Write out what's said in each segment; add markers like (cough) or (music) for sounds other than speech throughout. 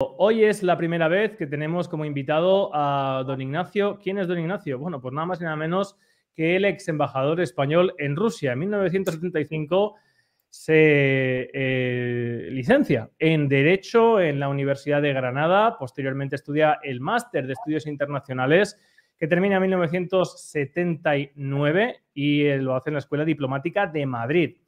Hoy es la primera vez que tenemos como invitado a don Ignacio. ¿Quién es don Ignacio? Bueno, pues nada más y nada menos que el ex embajador español en Rusia. En 1975 se eh, licencia en Derecho en la Universidad de Granada, posteriormente estudia el máster de Estudios Internacionales que termina en 1979 y eh, lo hace en la Escuela Diplomática de Madrid.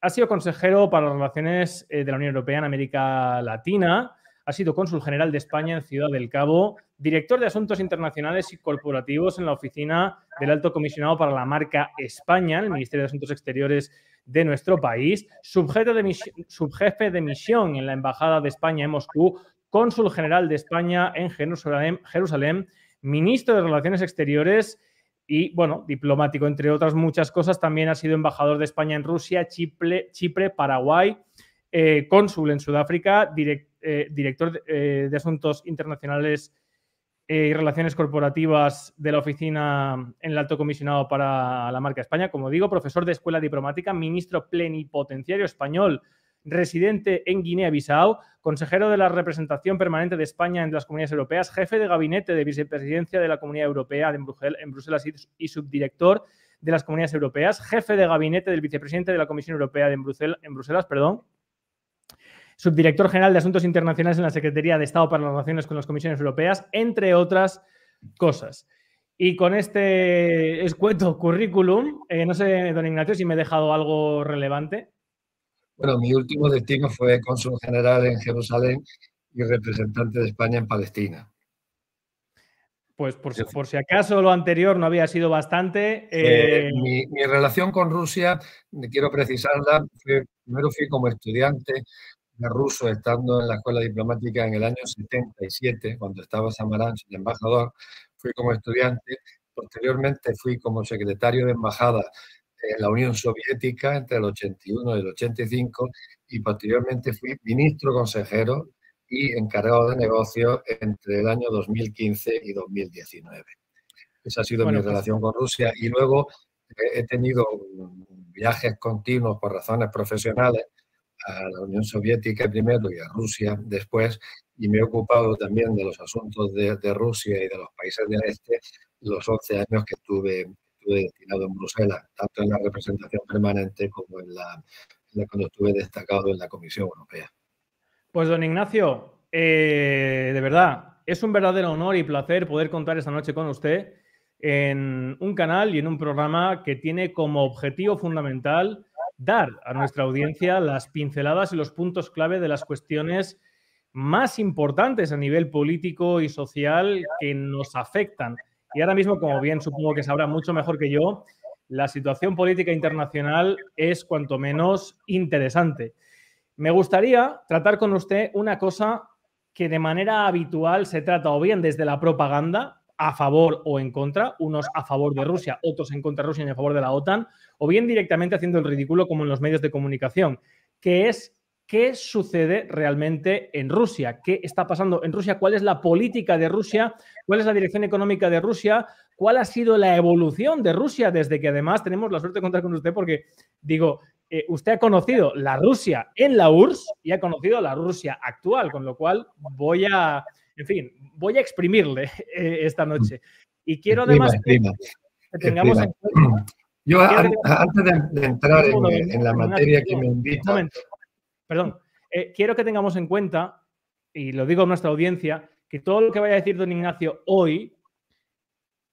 Ha sido consejero para las relaciones eh, de la Unión Europea en América Latina ha sido cónsul general de España en Ciudad del Cabo, director de Asuntos Internacionales y Corporativos en la oficina del Alto Comisionado para la Marca España, el Ministerio de Asuntos Exteriores de nuestro país, subjefe de, misión en la Embajada de España en Moscú, cónsul general de España en Jerusalén, ministro de Relaciones Exteriores y, bueno, diplomático, entre otras muchas cosas. También ha sido embajador de España en Rusia, Chipre, Paraguay, eh, cónsul en Sudáfrica, director eh, director eh, de, Asuntos Internacionales eh, y Relaciones Corporativas de la Oficina en el Alto Comisionado para la Marca España, como digo, profesor de Escuela Diplomática, ministro plenipotenciario español residente en Guinea-Bissau, consejero de la representación permanente de España en las comunidades europeas, jefe de gabinete de vicepresidencia de la Comunidad Europea en Bruselas y subdirector de las comunidades europeas, jefe de gabinete del vicepresidente de la Comisión Europea en, Bruselas, en Bruselas perdón, subdirector general de Asuntos Internacionales en la Secretaría de Estado para las Relaciones con las Comisiones Europeas, entre otras cosas. Y con este escueto currículum, eh, no sé, don Ignacio, si me he dejado algo relevante. Bueno, mi último destino fue cónsul general en Jerusalén y representante de España en Palestina. Pues por si, acaso lo anterior no había sido bastante. Eh, eh, mi, relación con Rusia, quiero precisarla, primero fui como estudiante ruso estando en la escuela diplomática en el año 77, cuando estaba Samaranch, el embajador, fui como estudiante, posteriormente fui como secretario de embajada en la Unión Soviética entre el 81 y el 85 y posteriormente fui ministro consejero y encargado de negocios entre el año 2015 y 2019. Esa ha sido mi pues relación con Rusia y luego he tenido viajes continuos por razones profesionales a la Unión Soviética primero y a Rusia después, y me he ocupado también de los asuntos de, Rusia y de los países del este los 11 años que estuve, destinado en Bruselas, tanto en la representación permanente como en la, cuando estuve destacado en la Comisión Europea. Pues don Ignacio, eh, de verdad, es un verdadero honor y placer poder contar esta noche con usted en un canal y en un programa que tiene como objetivo fundamental dar a nuestra audiencia las pinceladas y los puntos clave de las cuestiones más importantes a nivel político y social que nos afectan. Y ahora mismo, como bien supongo que sabrá mucho mejor que yo, la situación política internacional es cuanto menos interesante. Me gustaría tratar con usted una cosa que de manera habitual se trata o bien desde la propaganda, a favor o en contra, unos a favor de Rusia, otros en contra de Rusia y a favor de la OTAN, o bien directamente haciendo el ridículo como en los medios de comunicación, que es qué sucede realmente en Rusia, qué está pasando en Rusia, cuál es la política de Rusia, cuál es la dirección económica de Rusia, cuál ha sido la evolución de Rusia desde que además tenemos la suerte de contar con usted porque digo, eh, usted ha conocido la Rusia en la URSS y ha conocido la Rusia actual, con lo cual voy a en fin, voy a exprimirle eh, esta mm. noche. Y quiero además que, tengamos (clears throat) Yo antes de, entrar en, eh, la materia que me invita... Perdón. Eh, quiero que tengamos en cuenta, y lo digo a nuestra audiencia, que todo lo que vaya a decir don Ignacio hoy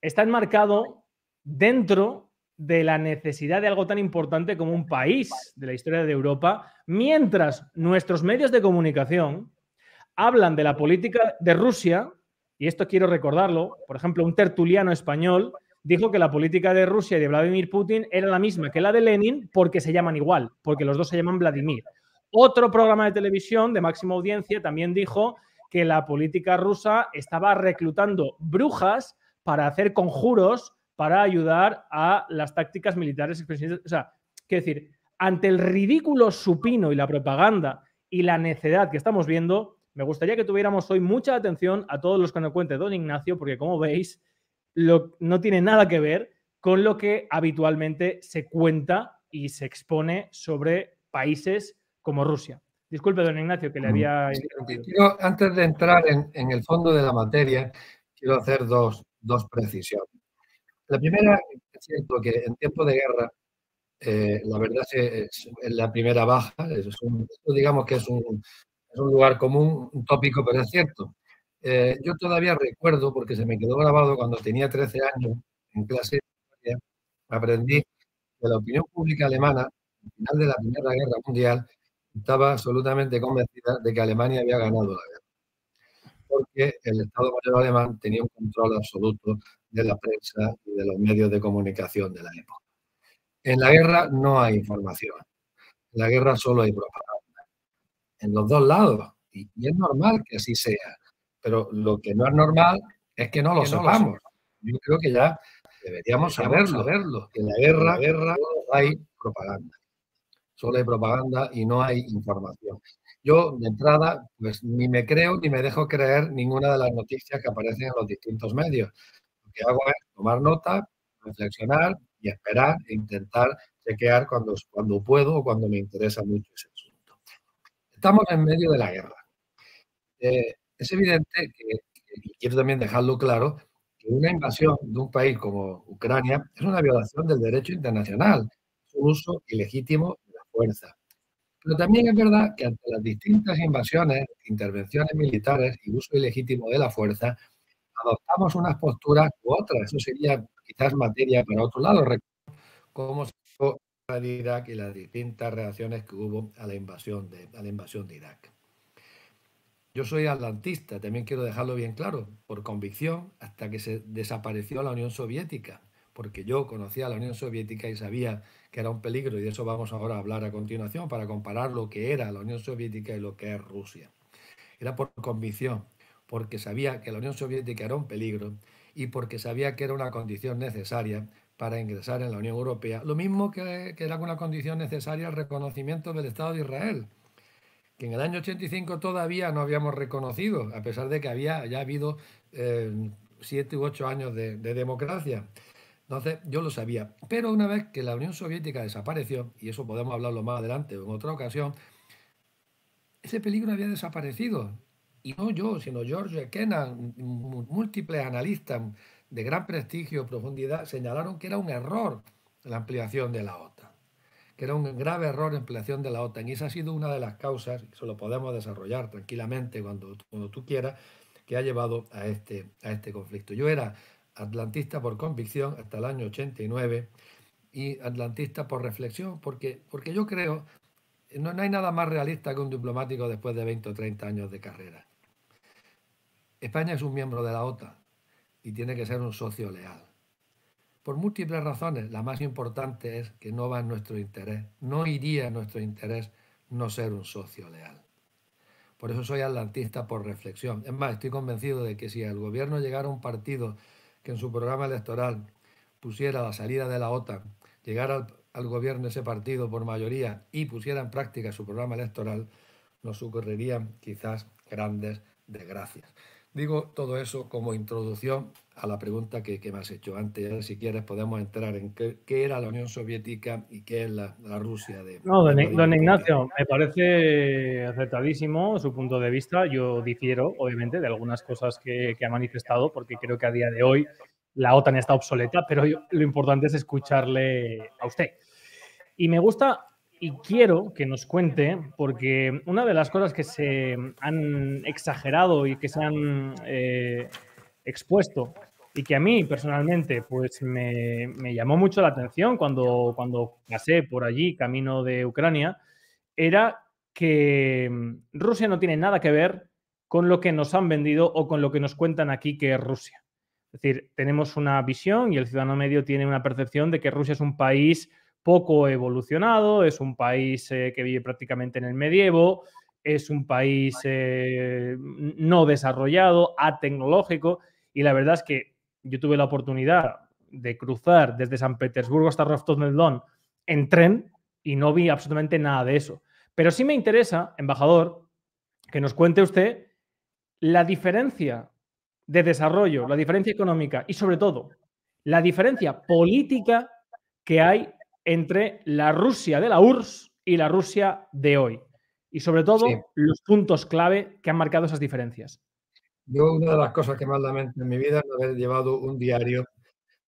está enmarcado dentro de la necesidad de algo tan importante como un país de la historia de Europa, mientras nuestros medios de comunicación hablan de la política de Rusia, y esto quiero recordarlo, por ejemplo, un tertuliano español dijo que la política de Rusia y de Vladimir Putin era la misma que la de Lenin porque se llaman igual, porque los dos se llaman Vladimir. Otro programa de televisión de máxima audiencia también dijo que la política rusa estaba reclutando brujas para hacer conjuros para ayudar a las tácticas militares que O sea, decir, ante el ridículo supino y la propaganda y la necedad que estamos viendo, me gustaría que tuviéramos hoy mucha atención a todos los que nos cuente don Ignacio, porque como veis, no tiene nada que ver con lo que habitualmente se cuenta y se expone sobre países como Rusia. Disculpe, don Ignacio, que le mm. había... antes de entrar en, el fondo de la materia, quiero hacer dos, dos precisiones. La primera, es cierto que en tiempo de guerra eh, la verdad es, es, la primera baja, digamos que es un, un lugar común, un tópico, pero es cierto. Eh, yo todavía recuerdo, porque se me quedó grabado cuando tenía 13 años en clase, aprendí que la opinión pública alemana, al final de la Primera Guerra Mundial, estaba absolutamente convencida de que Alemania había ganado la guerra, porque el Estado Mayor alemán tenía un control absoluto de la prensa y de los medios de comunicación de la época. En la guerra no hay información, en la guerra solo hay propaganda en los dos lados. Y, es normal que así sea. Pero lo que no es normal es que no lo sepamos. Yo creo que ya deberíamos saberlo, verlo. la guerra, hay propaganda. Solo hay propaganda y no hay información. Yo, de entrada, pues ni me creo ni me dejo creer ninguna de las noticias que aparecen en los distintos medios. Lo que hago es tomar nota, reflexionar y esperar e intentar chequear cuando, cuando puedo o cuando me interesa mucho eso. Estamos en medio de la guerra. Eh, es evidente que, y quiero también dejarlo claro, que una invasión de un país como Ucrania es una violación del derecho internacional, su un uso ilegítimo de la fuerza. Pero también es verdad que ante las distintas invasiones, intervenciones militares y uso ilegítimo de la fuerza, adoptamos unas posturas u otras. Eso sería quizás materia para otro lado. como de Irak y las distintas reacciones que hubo a la invasión de, a la invasión de Irak. Yo soy atlantista, también quiero dejarlo bien claro, por convicción, hasta que se desapareció la Unión Soviética, porque yo conocía a la Unión Soviética y sabía que era un peligro, y de eso vamos ahora a hablar a continuación, para comparar lo que era la Unión Soviética y lo que es Rusia. Era por convicción, porque sabía que la Unión Soviética era un peligro y porque sabía que era una condición necesaria para ingresar en la Unión Europea. Lo mismo que, era una condición necesaria el reconocimiento del Estado de Israel, que en el año 85 todavía no habíamos reconocido, a pesar de que había ya habido eh, siete u ocho años de, democracia. Entonces, yo lo sabía. Pero una vez que la Unión Soviética desapareció, y eso podemos hablarlo más adelante en otra ocasión, ese peligro había desaparecido. Y no yo, sino George Kennan, múltiples analistas, de gran prestigio y profundidad señalaron que era un error la ampliación de la OTAN, que era un grave error la ampliación de la OTAN. Y esa ha sido una de las causas, y se lo podemos desarrollar tranquilamente cuando, tú quieras, que ha llevado a este, a este conflicto. Yo era atlantista por convicción hasta el año 89 y atlantista por reflexión, porque, porque yo creo, no, no hay nada más realista que un diplomático después de 20 o 30 años de carrera. España es un miembro de la OTAN y tiene que ser un socio leal. Por múltiples razones, la más importante es que no va en nuestro interés, no iría en nuestro interés no ser un socio leal. Por eso soy atlantista por reflexión. Es más, estoy convencido de que si el gobierno llegara un partido que en su programa electoral pusiera la salida de la OTAN, llegara al, al gobierno ese partido por mayoría y pusiera en práctica su programa electoral, nos ocurrirían quizás grandes desgracias. Digo todo eso como introducción a la pregunta que, me has hecho antes. Si quieres, podemos entrar en qué, era la Unión Soviética y qué es la, Rusia de. No, don, Ignacio, me parece acertadísimo su punto de vista. Yo difiero, obviamente, de algunas cosas que, ha manifestado, porque creo que a día de hoy la OTAN está obsoleta, pero lo importante es escucharle a usted. Y me gusta y quiero que nos cuente, porque una de las cosas que se han exagerado y que se han eh, expuesto y que a mí personalmente pues me, llamó mucho la atención cuando, cuando pasé por allí, camino de Ucrania, era que Rusia no tiene nada que ver con lo que nos han vendido o con lo que nos cuentan aquí que es Rusia. Es decir, tenemos una visión y el ciudadano medio tiene una percepción de que Rusia es un país poco evolucionado, es un país eh, que vive prácticamente en el medievo, es un país eh, no desarrollado, atecnológico, y la verdad es que yo tuve la oportunidad de cruzar desde San Petersburgo hasta Rostov del Don en tren y no vi absolutamente nada de eso. Pero sí me interesa, embajador, que nos cuente usted la diferencia de desarrollo, la diferencia económica y sobre todo la diferencia política que hay entre la Rusia de la URSS y la Rusia de hoy. Y sobre todo, los puntos clave que han marcado esas diferencias. Yo una de las cosas que más lamento en mi vida es haber llevado un diario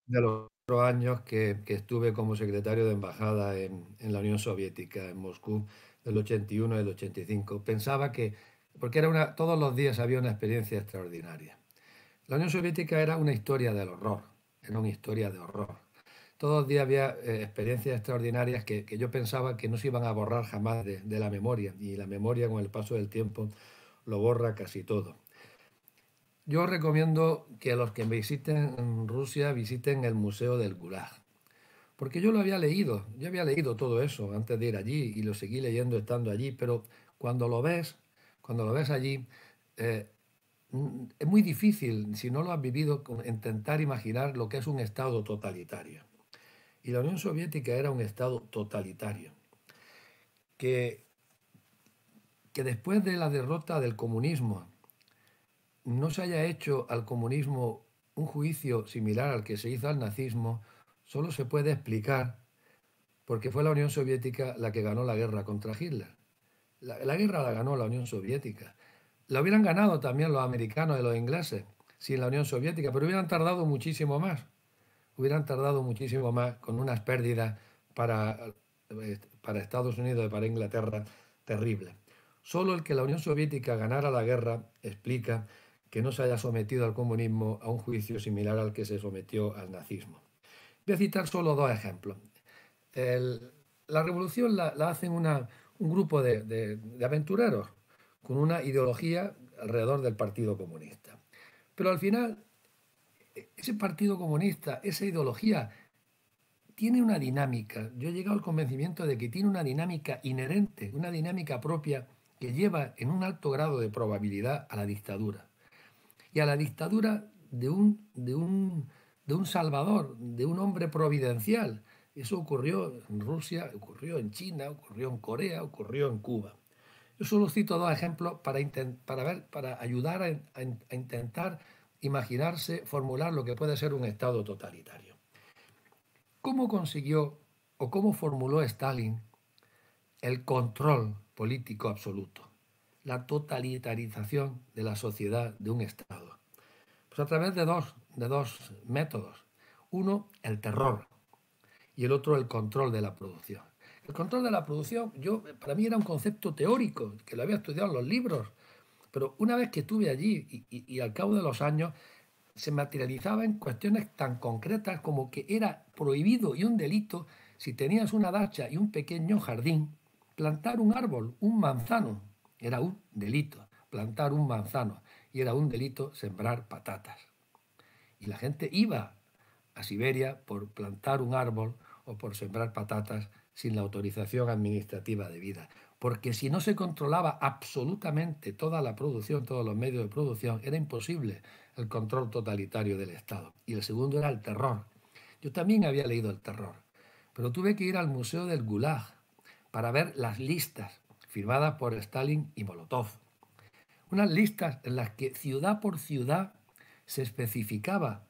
de los años que, estuve como secretario de embajada en, la Unión Soviética, en Moscú, del 81 al 85. Pensaba que, porque era una, todos los días había una experiencia extraordinaria. La Unión Soviética era una historia del horror, era una historia de horror todos los días había eh, experiencias extraordinarias que, yo pensaba que no se iban a borrar jamás de, la memoria, y la memoria con el paso del tiempo lo borra casi todo. Yo recomiendo que los que visiten Rusia visiten el Museo del Gulag, porque yo lo había leído, yo había leído todo eso antes de ir allí y lo seguí leyendo estando allí, pero cuando lo ves, cuando lo ves allí, eh, es muy difícil, si no lo has vivido, intentar imaginar lo que es un estado totalitario y la Unión Soviética era un Estado totalitario, que, que después de la derrota del comunismo no se haya hecho al comunismo un juicio similar al que se hizo al nazismo, solo se puede explicar porque fue la Unión Soviética la que ganó la guerra contra Hitler. La, la, guerra la ganó la Unión Soviética. La hubieran ganado también los americanos y los ingleses sin la Unión Soviética, pero hubieran tardado muchísimo más hubieran tardado muchísimo más con unas pérdidas para, eh, para Estados Unidos y para Inglaterra terribles. Solo el que la Unión Soviética ganara la guerra explica que no se haya sometido al comunismo a un juicio similar al que se sometió al nazismo. Voy a citar solo dos ejemplos. la revolución la, hacen una, un grupo de aventureros con una ideología alrededor del Partido Comunista. Pero al final ese Partido Comunista, esa ideología, tiene una dinámica. Yo he llegado al convencimiento de que tiene una dinámica inherente, una dinámica propia que lleva en un alto grado de probabilidad a la dictadura. Y a la dictadura de un, de un, salvador, de un hombre providencial. Eso ocurrió en Rusia, ocurrió en China, ocurrió en Corea, ocurrió en Cuba. Yo solo cito dos ejemplos para, para, ver, para ayudar a, a intentar imaginarse, formular lo que puede ser un Estado totalitario. ¿Cómo consiguió o cómo formuló Stalin el control político absoluto, la totalitarización de la sociedad de un Estado? Pues a través de dos, de dos métodos. Uno, el terror y el otro, el control de la producción. El control de la producción, yo, para mí era un concepto teórico, que lo había estudiado en los libros, pero una vez que estuve allí y, al cabo de los años, se materializaba en cuestiones tan concretas como que era prohibido y un delito si tenías una dacha y un pequeño jardín, plantar un árbol, un manzano, era un delito. Plantar un manzano y era un delito sembrar patatas. Y la gente iba a Siberia por plantar un árbol o por sembrar patatas sin la autorización administrativa debida porque si no se controlaba absolutamente toda la producción, todos los medios de producción, era imposible el control totalitario del Estado. Y el segundo era el terror. Yo también había leído el terror, pero tuve que ir al Museo del Gulag para ver las listas firmadas por Stalin y Molotov. Unas listas en las que ciudad por ciudad se especificaba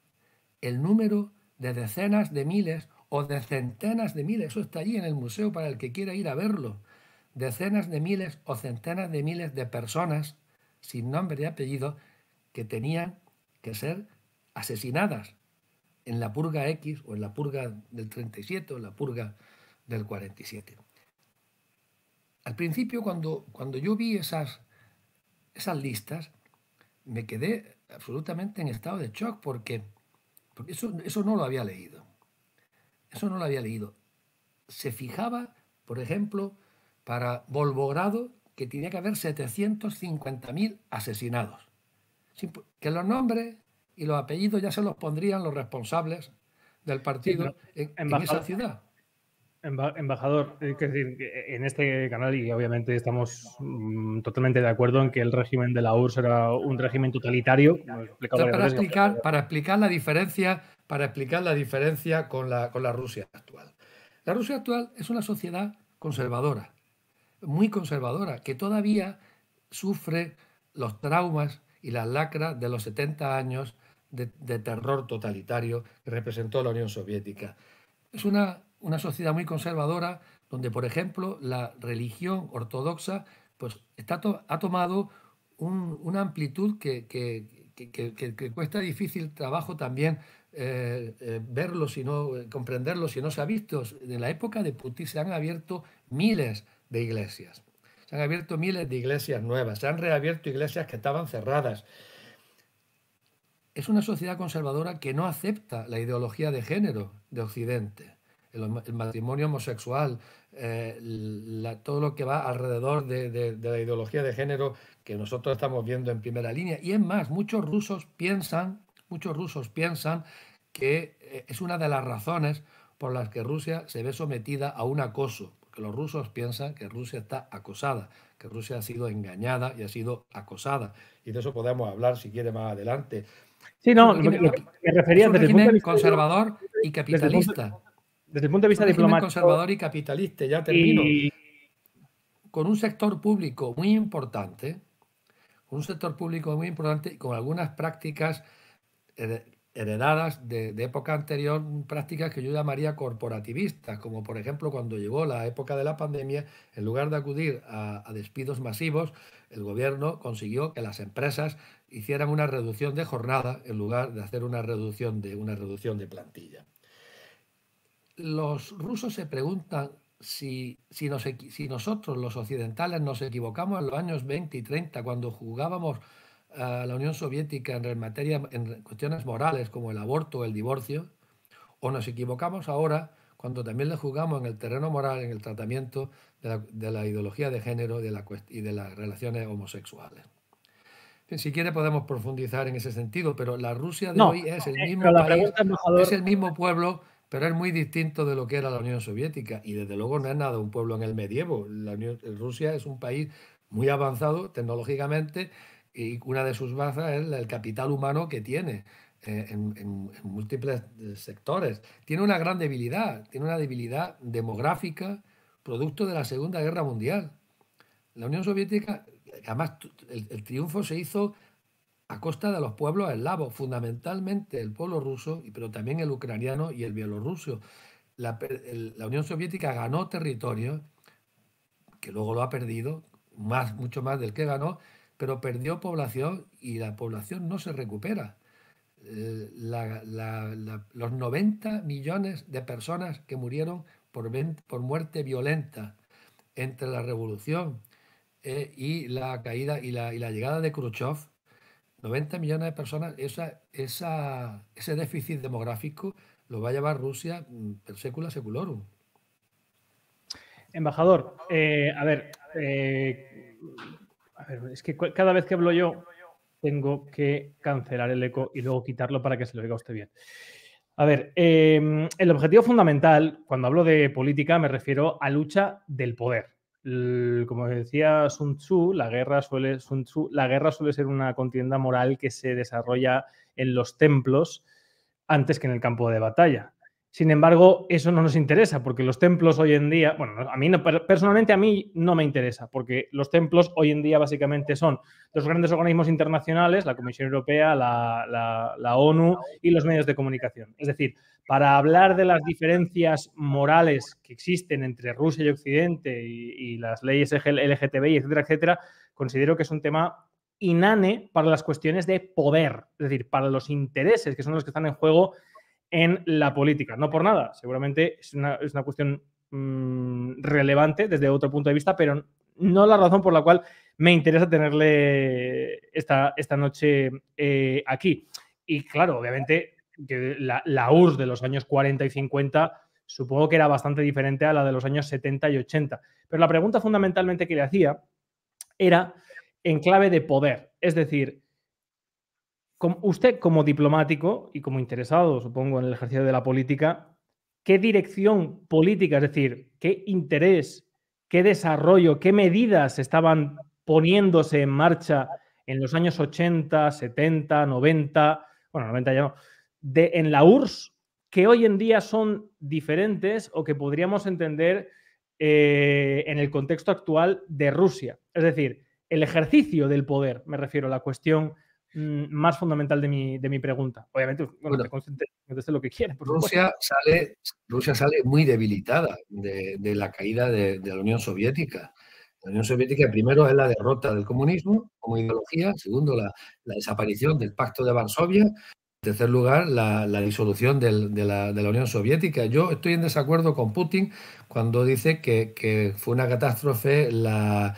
el número de decenas de miles o de centenas de miles. Eso está allí en el museo para el que quiera ir a verlo decenas de miles o centenas de miles de personas sin nombre y apellido que tenían que ser asesinadas en la purga X o en la purga del 37 o en la purga del 47. Al principio, cuando, cuando yo vi esas, esas listas, me quedé absolutamente en estado de shock porque, porque eso, eso no lo había leído. Eso no lo había leído. Se fijaba, por ejemplo, para Volvogrado que tenía que haber 750.000 asesinados. Pues, que los nombres y los apellidos ya se los pondrían los responsables del partido en, esa ciudad. Embajador, en este canal, y obviamente estamos mm, totalmente de acuerdo en que el régimen de la URSS era un régimen totalitario. para, explicar, para, explicar, la diferencia, para explicar la diferencia la, con la Rusia actual. La Rusia actual es una sociedad conservadora, muy conservadora, que todavía sufre los traumas y las lacras de los 70 años de, terror totalitario que representó la Unión Soviética. Es una, sociedad muy conservadora donde, por ejemplo, la religión ortodoxa pues, ha tomado una amplitud que, cuesta difícil trabajo también eh, eh, verlo, y eh, comprenderlo si no se ha visto. En la época de Putin se han abierto miles de iglesias. Se han abierto miles de iglesias nuevas, se han reabierto iglesias que estaban cerradas. Es una sociedad conservadora que no acepta la ideología de género de Occidente, el, matrimonio homosexual, eh, todo lo que va alrededor de, de la ideología de género que nosotros estamos viendo en primera línea. Y es más, muchos rusos piensan, muchos rusos piensan que eh, es una de las razones por las que Rusia se ve sometida a un acoso que los rusos piensan que Rusia está acosada, que Rusia ha sido engañada y ha sido acosada. Y de eso podemos hablar si quiere más adelante. Sí, no, me, refería desde el punto de vista conservador y capitalista. Desde el punto, desde el de vista diplomático. Conservador y capitalista, ya termino. Con un sector público muy importante, un sector público muy importante y con algunas prácticas eh, heredadas de, época anterior prácticas que yo llamaría corporativistas, como por ejemplo cuando llegó la época de la pandemia, en lugar de acudir a, despidos masivos, el gobierno consiguió que las empresas hicieran una reducción de jornada en lugar de hacer una reducción de, una reducción de plantilla. Los rusos se preguntan si, si, si nosotros los occidentales nos equivocamos en los años 20 y 30 cuando jugábamos a la Unión Soviética en, materia, en cuestiones morales como el aborto o el divorcio, o nos equivocamos ahora cuando también le jugamos en el terreno moral, en el tratamiento de la, ideología de género de la, y de las relaciones homosexuales. Si quiere podemos profundizar en ese sentido, pero la Rusia de hoy es el mismo es el mismo pueblo, pero es muy distinto de lo que era la Unión Soviética y desde luego no es nada un pueblo en el medievo. La Rusia es un país muy avanzado tecnológicamente, y una de sus bazas es el capital humano que tiene eh, en, múltiples eh, sectores. Tiene una gran debilidad, tiene una debilidad demográfica producto de la Segunda Guerra Mundial. La Unión Soviética, además, el, triunfo se hizo a costa de los pueblos eslavos, fundamentalmente el pueblo ruso, pero también el ucraniano y el bielorruso. La, la Unión Soviética ganó territorio, que luego lo ha perdido, más, mucho más del que ganó, pero perdió población y la población no se recupera. Eh, los 90 millones de personas que murieron por, muerte violenta entre la revolución eh, y la caída y la, llegada de Khrushchev, 90 millones de personas, ese déficit demográfico lo va a llevar Rusia mm, per secula seculorum. Embajador, eh, a ver, a ver, es que cada vez que hablo yo tengo que cancelar el eco y luego quitarlo para que se lo diga usted bien. A ver, em, el objetivo fundamental, cuando hablo de política, me refiero a lucha del poder. como decía Sun Tzu, la guerra, suele, Sun Tzu, la guerra suele ser una contienda moral que se desarrolla en los templos antes que en el campo de batalla. Sin embargo, eso no nos interesa porque los templos hoy en día, bueno, a mí personalmente a mí no me interesa porque los templos hoy en día básicamente son los grandes organismos internacionales, la Comisión Europea, la, ONU y los medios de comunicación. Es decir, para hablar de las diferencias morales que existen entre Rusia y Occidente y, y las leyes LGTBI, etcétera, etcétera, considero que es un tema inane para las cuestiones de poder, es decir, para los intereses que son los que están en juego en la política. No por nada, seguramente es una, cuestión mm, relevante desde otro punto de vista, pero no la razón por la cual me interesa tenerle esta, esta noche eh, aquí. Y claro, obviamente, que la, la URSS de los años 40 y 50 supongo que era bastante diferente a la de los años 70 y 80. Pero la pregunta fundamentalmente que le hacía era en clave de poder. Es decir, usted como diplomático y como interesado, supongo, en el ejercicio de la política, ¿qué dirección política, es decir, qué interés, qué desarrollo, qué medidas estaban poniéndose en marcha en los años 80, 70, 90, bueno, 90 ya no, de, en la URSS que hoy en día son diferentes o que podríamos entender eh, en el contexto actual de Rusia. Es decir, el ejercicio del poder, me refiero a la cuestión Mm, más fundamental de mi, de mi pregunta. Obviamente, bueno, te lo que quieras. Rusia sale, Rusia sale muy debilitada de, la caída de, la Unión Soviética. La Unión Soviética, primero, es la derrota del comunismo como ideología, segundo, la, desaparición del Pacto de Varsovia, en tercer lugar, la, disolución de, la, de, la, Unión Soviética. Yo estoy en desacuerdo con Putin cuando dice que, fue una catástrofe la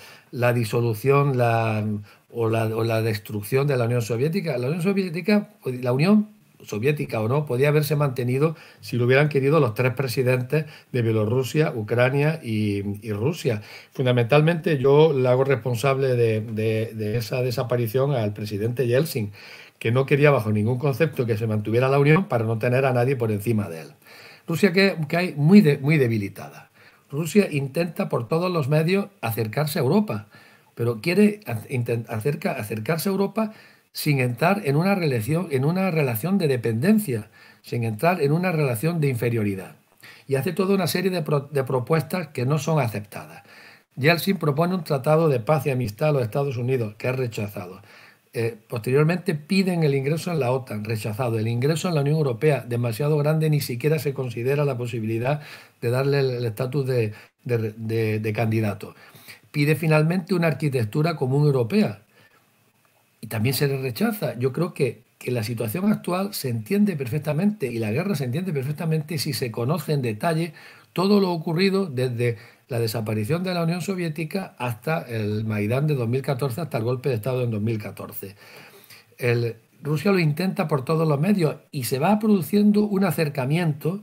disolución, la o la, destrucción de la Unión Soviética. La Unión Soviética, pues, la Unión soviética o no, podía haberse mantenido si lo hubieran querido los tres presidentes de Bielorrusia, Ucrania y, Rusia. Fundamentalmente yo la hago responsable de, esa desaparición al presidente Yeltsin, que no quería bajo ningún concepto que se mantuviera la Unión para no tener a nadie por encima de él. Rusia que, que hay muy, muy debilitada. Rusia intenta por todos los medios acercarse a Europa pero quiere acercarse a Europa sin entrar en una, relación, en una relación de dependencia, sin entrar en una relación de inferioridad. Y hace toda una serie de, propuestas que no son aceptadas. Yeltsin propone un tratado de paz y amistad a los Estados Unidos, que ha rechazado. Eh, posteriormente piden el ingreso en la OTAN, rechazado. El ingreso en la Unión Europea, demasiado grande, ni siquiera se considera la posibilidad de darle el estatus de candidato pide finalmente una arquitectura común europea. Y también se le rechaza. Yo creo que, que la situación actual se entiende perfectamente y la guerra se entiende perfectamente si se conoce en detalle todo lo ocurrido desde la desaparición de la Unión Soviética hasta el Maidán de 2014, hasta el golpe de Estado en 2014. El, Rusia lo intenta por todos los medios y se va produciendo un acercamiento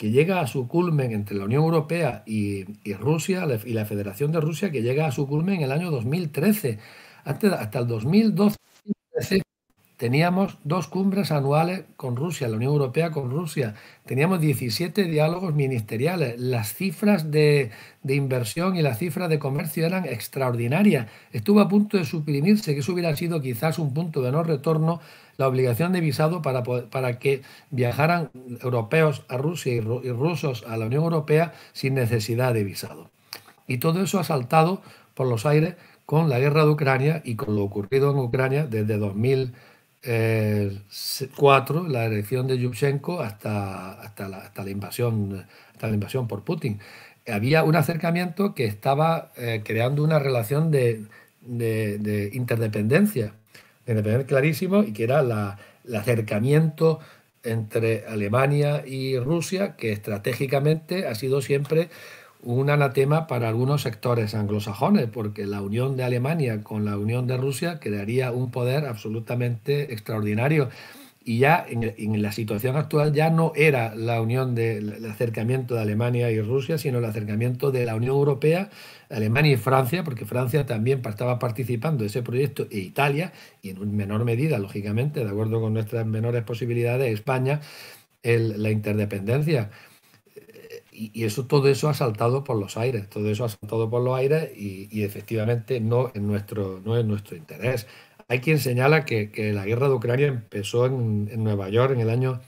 que llega a su culmen entre la Unión Europea y, Rusia y la Federación de Rusia, que llega a su culmen en el año 2013. hasta el 2012 Teníamos dos cumbres anuales con Rusia, la Unión Europea con Rusia. Teníamos 17 diálogos ministeriales. Las cifras de, inversión y las cifras de comercio eran extraordinarias. Estuvo a punto de suprimirse, que eso hubiera sido quizás un punto de no retorno, la obligación de visado para, para que viajaran europeos a Rusia y, y rusos a la Unión Europea sin necesidad de visado. Y todo eso ha saltado por los aires con la guerra de Ucrania y con lo ocurrido en Ucrania desde 2000 cuatro, la elección de Yushchenko hasta, hasta, la, hasta, la invasión, hasta la invasión por Putin. Había un acercamiento que estaba eh, creando una relación de, de interdependencia, de clarísimo, y que era el acercamiento entre Alemania y Rusia, que estratégicamente ha sido siempre un anatema para algunos sectores anglosajones, porque la unión de Alemania con la unión de Rusia crearía un poder absolutamente extraordinario. Y ya en, la situación actual ya no era la unión del acercamiento de Alemania y Rusia, sino el acercamiento de la Unión Europea, Alemania y Francia, porque Francia también estaba participando de ese proyecto, e Italia, y en menor medida, lógicamente, de acuerdo con nuestras menores posibilidades, España, la interdependencia y, eso, todo eso ha saltado por los aires, todo eso ha saltado por los aires y, efectivamente no en nuestro, no nuestro interés. Hay quien señala que, la guerra de Ucrania empezó en, en, Nueva York en el año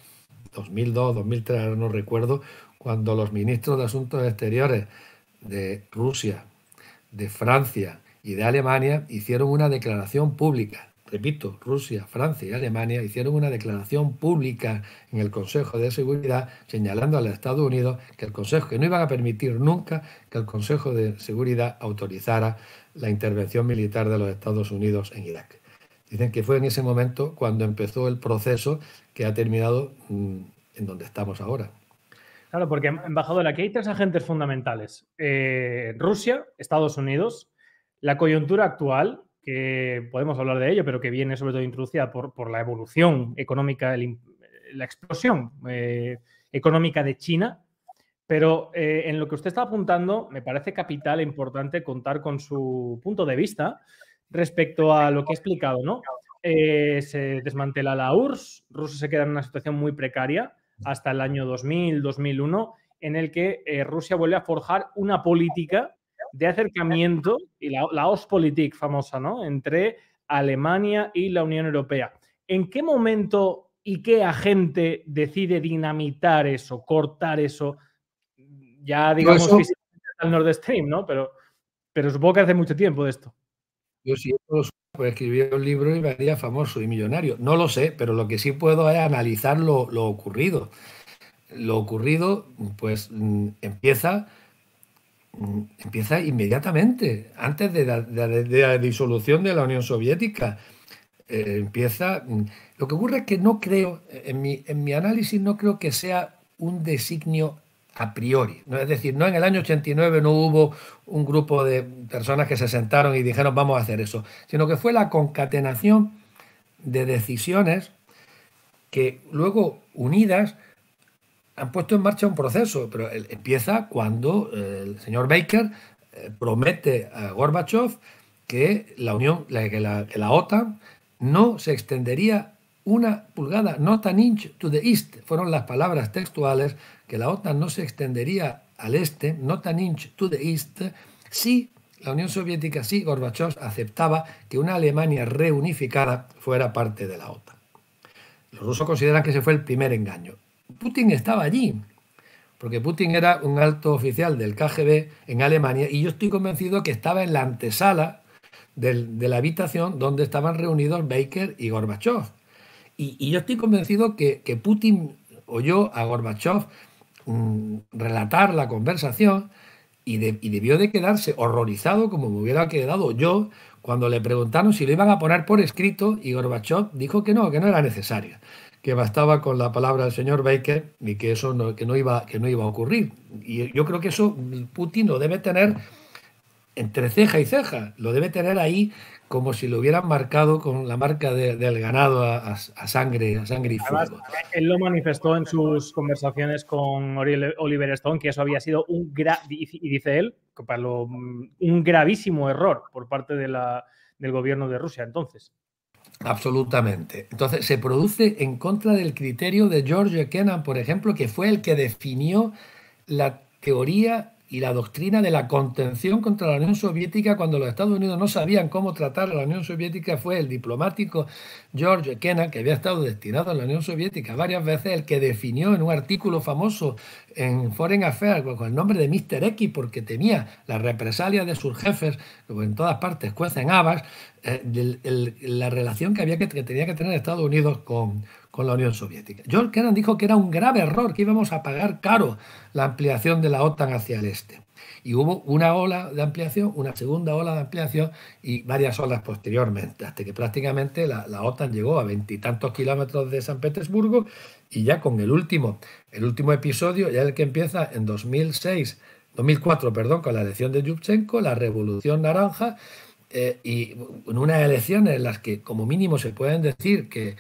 2002, 2003, no recuerdo, cuando los ministros de Asuntos Exteriores de Rusia, de Francia y de Alemania hicieron una declaración pública repito, Rusia, Francia y Alemania hicieron una declaración pública en el Consejo de Seguridad señalando a los Estados Unidos que el Consejo, no iban a permitir nunca que el Consejo de Seguridad autorizara la intervención militar de los Estados Unidos en Irak. Dicen que fue en ese momento cuando empezó el proceso que ha terminado mm, en donde estamos ahora. Claro, porque, embajador, aquí hay tres agentes fundamentales. Eh, Rusia, Estados Unidos, la coyuntura actual, que podemos hablar de ello, pero que viene sobre todo introducida por, por la evolución económica, la explosión eh, económica de China. Pero eh, en lo que usted está apuntando, me parece capital e importante contar con su punto de vista respecto a lo que ha explicado, ¿no? Eh, se desmantela la URSS, Rusia se queda en una situación muy precaria hasta el año 2000, 2001, en el que Rusia vuelve a forjar una política de acercamiento y la, la Ostpolitik famosa, ¿no? Entre Alemania y la Unión Europea. ¿En qué momento y qué agente decide dinamitar eso, cortar eso? Ya digamos que es al Nord Stream, ¿no? Pero, pero supongo que hace mucho tiempo de esto. Yo sí, pues escribí un libro y me haría famoso y millonario. No lo sé, pero lo que sí puedo es analizar lo, lo ocurrido. Lo ocurrido, pues mm, empieza empieza inmediatamente, antes de la, disolución de la Unión Soviética. Eh, empieza. Mm, lo que ocurre es que no creo, en mi, en mi análisis, no creo que sea un designio a priori. ¿no? Es decir, no en el año 89 no hubo un grupo de personas que se sentaron y dijeron vamos a hacer eso, sino que fue la concatenación de decisiones que luego unidas han puesto en marcha un proceso, pero empieza cuando eh, el señor Baker eh, promete a Gorbachev que la Unión, la, OTAN no se extendería una pulgada, not an inch to the east, fueron las palabras textuales, que la OTAN no se extendería al este, not an inch to the east, si la Unión Soviética, si Gorbachev aceptaba que una Alemania reunificada fuera parte de la OTAN. Los rusos consideran que ese fue el primer engaño. Putin estaba allí, porque Putin era un alto oficial del KGB en Alemania y yo estoy convencido que estaba en la antesala de la habitación donde estaban reunidos Baker y Gorbachev. Y, yo estoy convencido que, Putin oyó a Gorbachev mm, relatar la conversación y, y, debió de quedarse horrorizado como me hubiera quedado yo cuando le preguntaron si lo iban a poner por escrito y Gorbachev dijo que no, que no era necesario que bastaba con la palabra del señor Baker y que eso no, que no, iba, que no iba a ocurrir. Y yo creo que eso Putin lo debe tener entre ceja y ceja, lo debe tener ahí como si lo hubieran marcado con la marca del ganado a, sangre, a sangre y fuego. él lo manifestó en sus conversaciones con Oliver Stone que eso había sido un y dice él para un gravísimo error por parte del gobierno de Rusia entonces. Absolutamente. Entonces, se produce en contra del criterio de George Kennan, por ejemplo, que fue el que definió la teoría y la doctrina de la contención contra la Unión Soviética cuando los Estados Unidos no sabían cómo tratar a la Unión Soviética fue el diplomático George Kennan, que había estado destinado a la Unión Soviética varias veces, el que definió en un artículo famoso en Foreign Affairs con el nombre de Mr. X, porque tenía la represalia de sus jefes, en todas partes cuecen habas, eh, la relación que, había que tenía que tener Estados Unidos con, con la Unión Soviética. John Kennan dijo que era un grave error, que íbamos a pagar caro la ampliación de la OTAN hacia el este. Y hubo una ola de ampliación, una segunda ola de ampliación y varias olas posteriormente, hasta que prácticamente la, OTAN llegó a veintitantos kilómetros de San Petersburgo y ya con el último, el último episodio, ya el que empieza en 2006, 2004, perdón, con la elección de Yubchenko, la Revolución Naranja, eh, y en unas elecciones en las que como mínimo se pueden decir que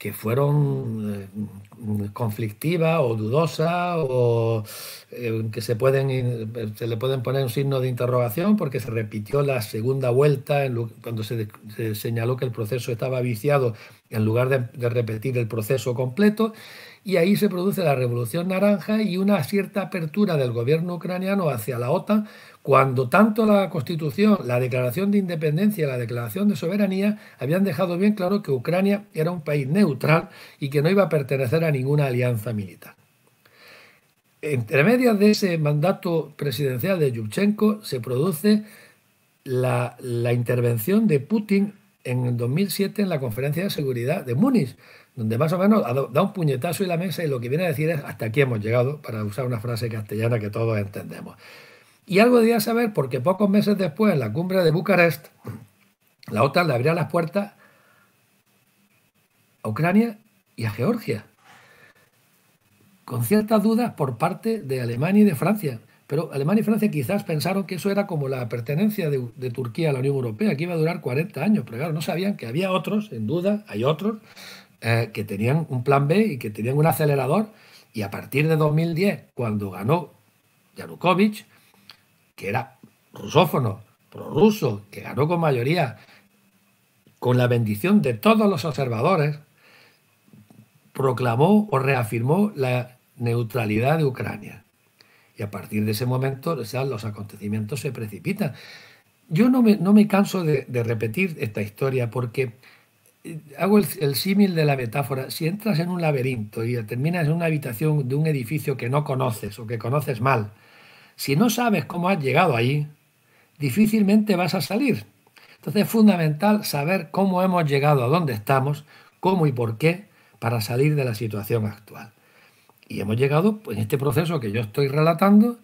que fueron eh, conflictivas o dudosas o eh, que se, pueden, se le pueden poner un signo de interrogación porque se repitió la segunda vuelta cuando se, señaló que el proceso estaba viciado en lugar de, de repetir el proceso completo. Y ahí se produce la Revolución Naranja y una cierta apertura del gobierno ucraniano hacia la OTAN cuando tanto la Constitución, la Declaración de Independencia y la Declaración de Soberanía habían dejado bien claro que Ucrania era un país neutral y que no iba a pertenecer a ninguna alianza militar. Entre medias de ese mandato presidencial de Yushchenko se produce la, intervención de Putin en 2007 en la Conferencia de Seguridad de Múnich, donde más o menos da un puñetazo en la mesa y lo que viene a decir es hasta aquí hemos llegado, para usar una frase castellana que todos entendemos. Y algo debía saber porque pocos meses después, en la cumbre de Bucarest, la OTAN le abría las puertas a Ucrania y a Georgia, con ciertas dudas por parte de Alemania y de Francia. Pero Alemania y Francia quizás pensaron que eso era como la pertenencia de, Turquía a la Unión Europea, que iba a durar 40 años, pero claro, no sabían que había otros, en duda, hay otros, eh, que tenían un plan B y que tenían un acelerador. Y a partir de 2010, cuando ganó Yanukovych, que era rusófono, prorruso, que ganó con mayoría, con la bendición de todos los observadores, proclamó o reafirmó la neutralidad de Ucrania. Y a partir de ese momento, los acontecimientos se precipitan. Yo no me, canso de, repetir esta historia porque eh, hago el símil de la metáfora. Si entras en un laberinto y terminas en una habitación de un edificio que no conoces o que conoces mal, si no sabes cómo has llegado ahí, difícilmente vas a salir. Entonces es fundamental saber cómo hemos llegado a donde estamos, cómo y por qué, para salir de la situación actual. Y hemos llegado en este proceso que yo estoy relatando,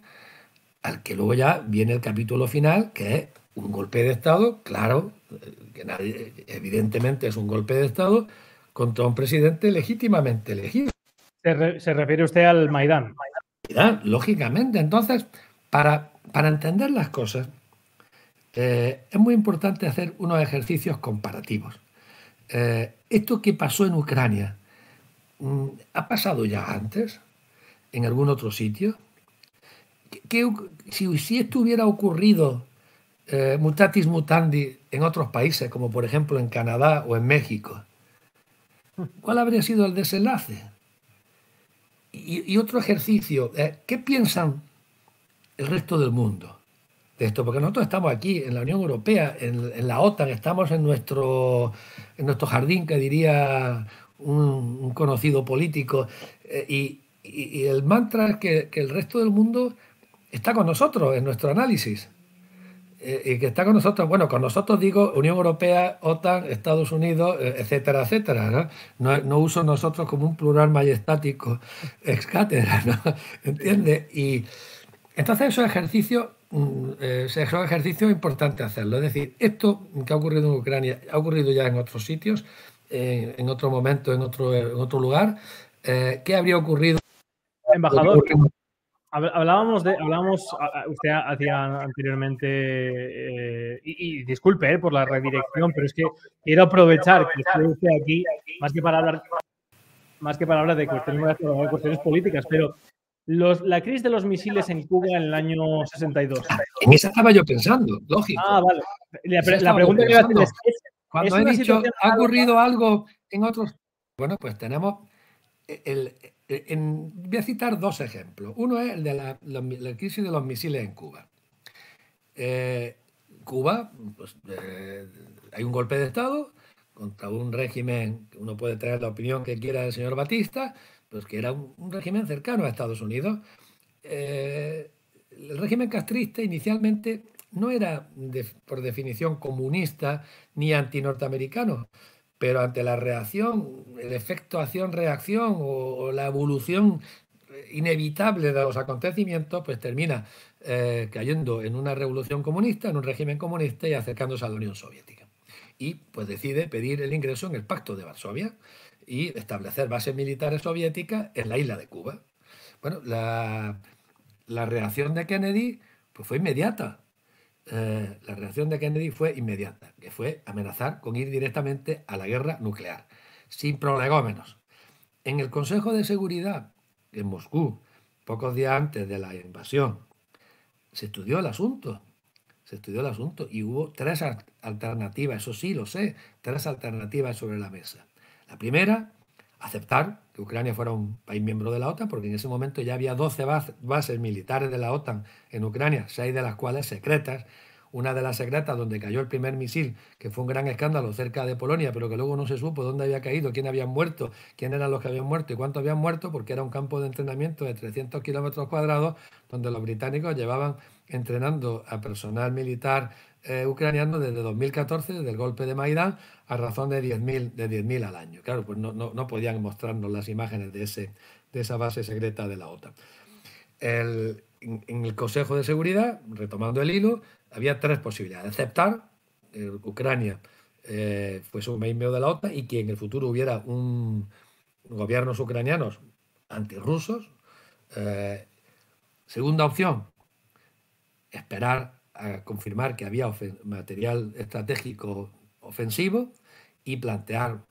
al que luego ya viene el capítulo final, que es un golpe de Estado, claro, que evidentemente es un golpe de Estado contra un presidente legítimamente elegido. Se, se refiere usted al Maidán. Maidán. Lógicamente, entonces, para, entender las cosas, eh, es muy importante hacer unos ejercicios comparativos. Eh, esto que pasó en Ucrania, mm, ¿ha pasado ya antes? ¿En algún otro sitio? si, si, esto hubiera ocurrido eh, mutatis mutandi en otros países, como por ejemplo en Canadá o en México, ¿cuál habría sido el desenlace? Y, otro ejercicio, ¿qué piensan el resto del mundo de esto, porque nosotros estamos aquí en la Unión Europea, en, la OTAN, estamos en nuestro, en nuestro jardín, que diría un, conocido político, eh, y, el mantra es que, el resto del mundo está con nosotros en nuestro análisis. Eh, y que está con nosotros, bueno, con nosotros digo Unión Europea, OTAN, Estados Unidos, eh, etcétera, etcétera. No, uso nosotros como un plural majestático (laughs) ex cátedra, ¿entiendes? Y entonces, ese ejercicio mm, es eh, importante hacerlo. Es decir, esto que ha ocurrido en Ucrania ha ocurrido ya en otros sitios, eh, en otro momento, en otro, otro lugar. Eh, ¿Qué habría ocurrido? Embajador, hablábamos de, usted hacía anteriormente, y, disculpe por la redirección, pero es que quiero aprovechar que estoy usted aquí, más que para hablar, más que para hablar de cuestiones políticas, pero la crisis de los misiles en Cuba en el año 62. en esa estaba yo pensando, lógico. Ah, vale. La, pregunta que iba a hacer es... ¿ha ocurrido algo en otros...? Bueno, pues tenemos... El, voy a citar dos ejemplos. Uno es el de la, crisis de los misiles en Cuba. Eh, Cuba, pues, eh, hay un golpe de Estado contra un régimen, uno puede tener la opinión que quiera del señor Batista, pues que era un, régimen cercano a Estados Unidos. Eh, el régimen castrista inicialmente no era, por definición, comunista ni antinorteamericano, pero ante la reacción, el efecto acción-reacción o, la evolución inevitable de los acontecimientos, pues termina eh, cayendo en una revolución comunista, en un régimen comunista y acercándose a la Unión Soviética. Y pues decide pedir el ingreso en el Pacto de Varsovia y establecer bases militares soviéticas en la isla de Cuba. Bueno, la, reacción de Kennedy pues fue inmediata. Eh, la reacción de Kennedy fue inmediata, que fue amenazar con ir directamente a la guerra nuclear, sin prolegómenos. En el Consejo de Seguridad, en Moscú, pocos días antes de la invasión, se estudió el asunto. Se estudió el asunto y hubo tres alternativas, eso sí lo sé, tres alternativas sobre la mesa. La primera, aceptar que Ucrania fuera un país miembro de la OTAN, porque en ese momento ya había 12 bases militares de la OTAN en Ucrania, seis de las cuales secretas. Una de las secretas donde cayó el primer misil, que fue un gran escándalo cerca de Polonia, pero que luego no se supo dónde había caído, quién habían muerto, quién eran los que habían muerto y cuántos habían muerto, porque era un campo de entrenamiento de 300 kilómetros cuadrados donde los británicos llevaban entrenando a personal militar eh, ucraniano desde 2014, desde el golpe de Maidán, a razón de 10.000 al año. Claro, pues no, podían mostrarnos las imágenes de, ese, de esa base secreta de la OTAN. en el Consejo de Seguridad, retomando el hilo, había tres posibilidades. Aceptar eh, Ucrania eh, fuese un miembro de la OTAN y que en el futuro hubiera un gobiernos ucranianos antirrusos. Eh, segunda opción, esperar a confirmar que había material estratégico ofensivo y plantear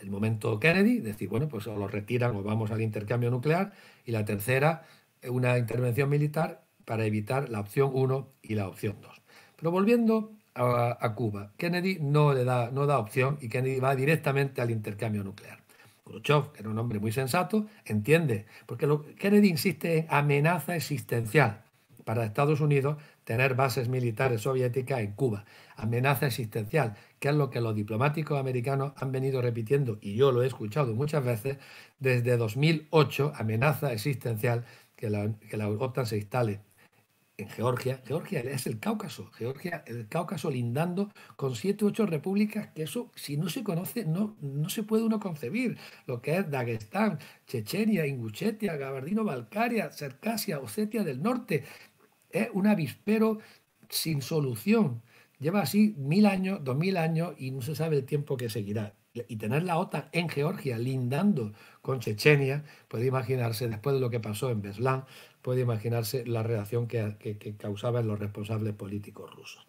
el momento Kennedy, decir, bueno, pues o lo retiran o vamos al intercambio nuclear. Y la tercera, una intervención militar para evitar la opción 1 y la opción 2. Pero volviendo a, Cuba, Kennedy no le da, no da opción y Kennedy va directamente al intercambio nuclear. Khrushchev, que era un hombre muy sensato, entiende, porque Kennedy insiste en amenaza existencial para Estados Unidos tener bases militares soviéticas en Cuba. Amenaza existencial, que es lo que los diplomáticos americanos han venido repitiendo, y yo lo he escuchado muchas veces, desde 2008, amenaza existencial que la, que la OTAN se instale en Georgia. Georgia es el Cáucaso, Georgia, el Cáucaso lindando con siete u ocho repúblicas que eso, si no se conoce, no, no se puede uno concebir. Lo que es Dagestán, Chechenia, Inguchetia, Gabardino, Balcaria, Cercasia, Osetia del Norte, es un avispero sin solución. Lleva así mil años, dos mil años y no se sabe el tiempo que seguirá. Y tener la OTAN en Georgia lindando con Chechenia, puede imaginarse, después de lo que pasó en Beslán, puede imaginarse la reacción que, que causaban los responsables políticos rusos.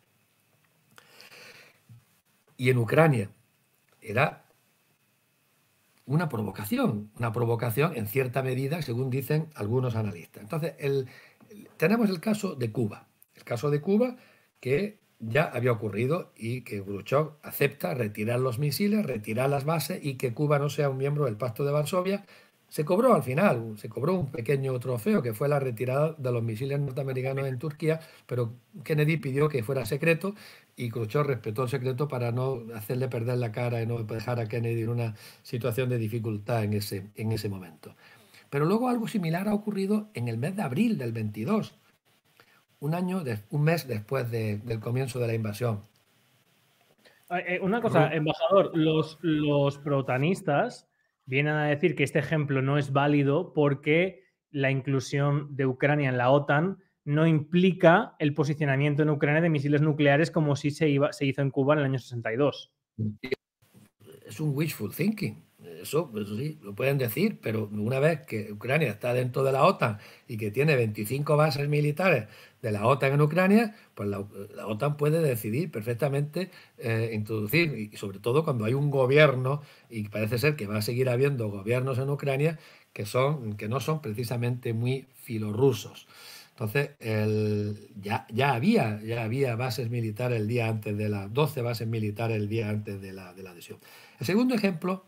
Y en Ucrania era una provocación, una provocación en cierta medida, según dicen algunos analistas. Entonces, el, tenemos el caso de Cuba, el caso de Cuba que ya había ocurrido y que Khrushchev acepta retirar los misiles, retirar las bases y que Cuba no sea un miembro del Pacto de Varsovia. Se cobró al final, se cobró un pequeño trofeo que fue la retirada de los misiles norteamericanos en Turquía, pero Kennedy pidió que fuera secreto y Khrushchev respetó el secreto para no hacerle perder la cara y no dejar a Kennedy en una situación de dificultad en ese, en ese momento. Pero luego algo similar ha ocurrido en el mes de abril del 22, un, año un mes después del comienzo de la invasión. Ah, eh, una cosa, embajador, los, los protanistas vienen a decir que este ejemplo no es válido porque la inclusión de Ucrania en la OTAN no implica el posicionamiento en Ucrania de misiles nucleares como si se, se hizo en Cuba en el año 62. Es un wishful thinking. Eso, sí, lo pueden decir, pero una vez que Ucrania está dentro de la OTAN y que tiene 25 bases militares de la OTAN en Ucrania, pues la, OTAN puede decidir perfectamente eh, introducir, y sobre todo cuando hay un gobierno, y parece ser que va a seguir habiendo gobiernos en Ucrania que, son, que no son precisamente muy filorrusos. Entonces, ya, había, ya había bases militares el día antes de la, 12 bases militares el día antes de la, de la adhesión. El segundo ejemplo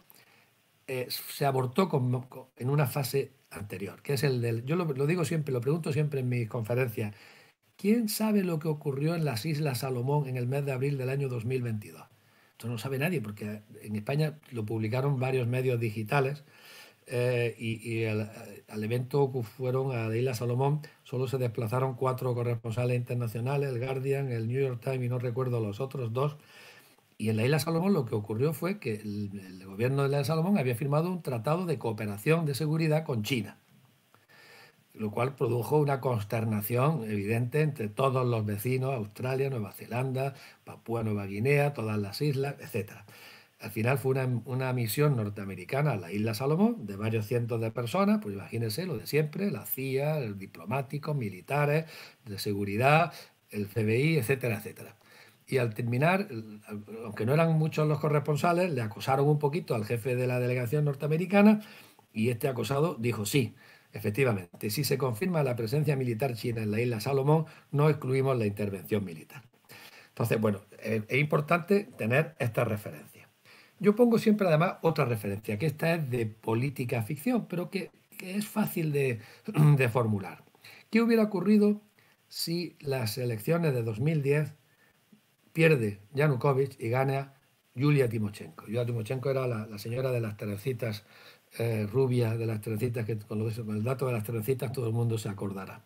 eh, se abortó con, en una fase anterior, que es el del... Yo lo, digo siempre, lo pregunto siempre en mis conferencias. ¿Quién sabe lo que ocurrió en las Islas Salomón en el mes de abril del año 2022? Esto no sabe nadie porque en España lo publicaron varios medios digitales eh, y, al, evento que fueron a la Isla Salomón solo se desplazaron cuatro corresponsales internacionales, el Guardian, el New York Times y no recuerdo los otros dos. Y en la isla Salomón lo que ocurrió fue que el, gobierno de la isla Salomón había firmado un tratado de cooperación de seguridad con China, lo cual produjo una consternación evidente entre todos los vecinos, Australia, Nueva Zelanda, Papúa Nueva Guinea, todas las islas, etc. Al final fue una, misión norteamericana a la isla Salomón de varios cientos de personas, pues imagínense lo de siempre, la CIA, diplomáticos, militares, de seguridad, el CBI, etcétera, etcétera y al terminar, aunque no eran muchos los corresponsales, le acosaron un poquito al jefe de la delegación norteamericana y este acosado dijo sí. Efectivamente, si se confirma la presencia militar china en la isla Salomón, no excluimos la intervención militar. Entonces, bueno, e, es, importante tener esta referencia. Yo pongo siempre además otra referencia, que esta es de política ficción, pero que, es fácil de, de formular. ¿Qué hubiera ocurrido si las elecciones de 2010 pierde Yanukovych y gana Yulia Timochenko. Yulia Timochenko era la, señora de las terecitas eh, rubias, de las trencitas que con, el dato de las terecitas todo el mundo se acordará.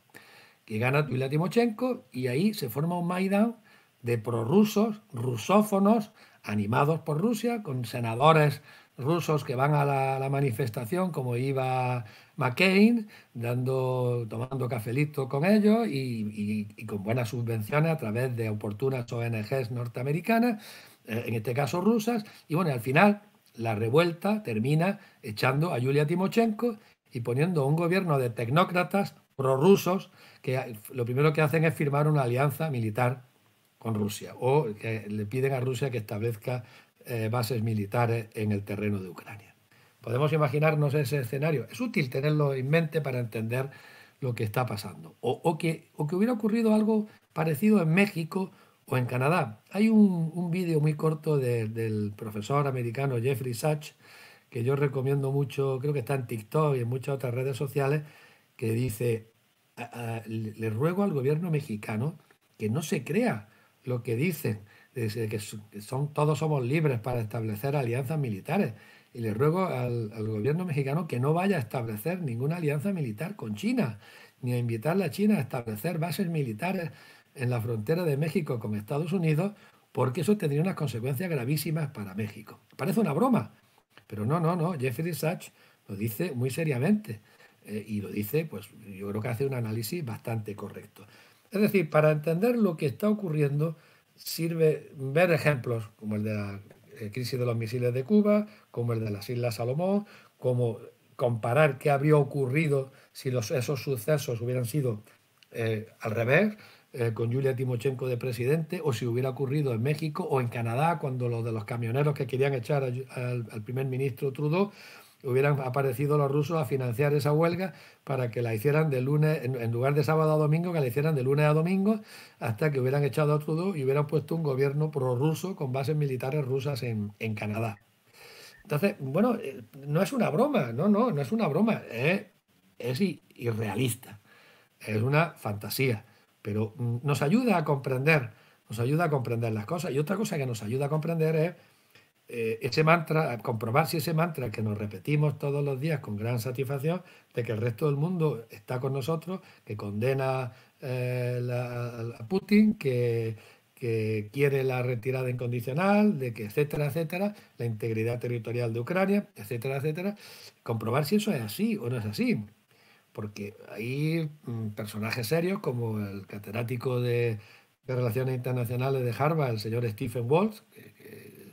Y gana Yulia Timochenko y ahí se forma un Maidán de prorrusos, rusófonos, animados por Rusia, con senadores rusos que van a la manifestación, como iba McCain, dando, tomando cafelito con ellos y, con buenas subvenciones a través de oportunas ONGs norteamericanas, eh, en este caso rusas. Y bueno, al final la revuelta termina echando a Yulia Timochenko y poniendo un gobierno de tecnócratas prorrusos que eh, lo primero que hacen es firmar una alianza militar con Rusia o le piden a Rusia que establezca eh, bases militares en el terreno de Ucrania. Podemos imaginarnos ese escenario. Es útil tenerlo en mente para entender lo que está pasando. O, que, hubiera ocurrido algo parecido en México o en Canadá. Hay un, vídeo muy corto del profesor americano Jeffrey Sachs que yo recomiendo mucho, creo que está en TikTok y en muchas otras redes sociales, que dice, le ruego al gobierno mexicano que no se crea lo que dicen, que son, todos somos libres para establecer alianzas militares y le ruego al, gobierno mexicano que no vaya a establecer ninguna alianza militar con China, ni a invitar a China a establecer bases militares en la frontera de México con Estados Unidos, porque eso tendría unas consecuencias gravísimas para México. Parece una broma, pero no, no, no. Jeffrey Sachs lo dice muy seriamente eh, y lo dice, pues yo creo que hace un análisis bastante correcto. Es decir, para entender lo que está ocurriendo, sirve ver ejemplos como el de la eh, crisis de los misiles de Cuba, como el de las Islas Salomón, como comparar qué habría ocurrido si esos sucesos hubieran sido eh, al revés, eh, con Yulia Timochenko de presidente, o si hubiera ocurrido en México o en Canadá, cuando los de los camioneros que querían echar al primer ministro Trudeau hubieran aparecido los rusos a financiar esa huelga para que la hicieran de lunes, en, lugar de sábado a domingo, que la hicieran de lunes a domingo, hasta que hubieran echado a Trudeau y hubieran puesto un gobierno prorruso con bases militares rusas en, Canadá. Entonces, bueno, eh, no es una broma, no, no, no es una broma, es, es irrealista, es una fantasía, pero mm, nos ayuda a comprender, nos ayuda a comprender las cosas. Y otra cosa que nos ayuda a comprender es eh, ese mantra, comprobar si ese mantra que nos repetimos todos los días con gran satisfacción, de que el resto del mundo está con nosotros, que condena eh, a Putin, que, quiere la retirada incondicional, de que etcétera, etcétera, la integridad territorial de Ucrania, etcétera, etcétera, comprobar si eso es así o no es así. Porque hay mm, personajes serios como el catedrático de, Relaciones Internacionales de Harvard, el señor Stephen Waltz que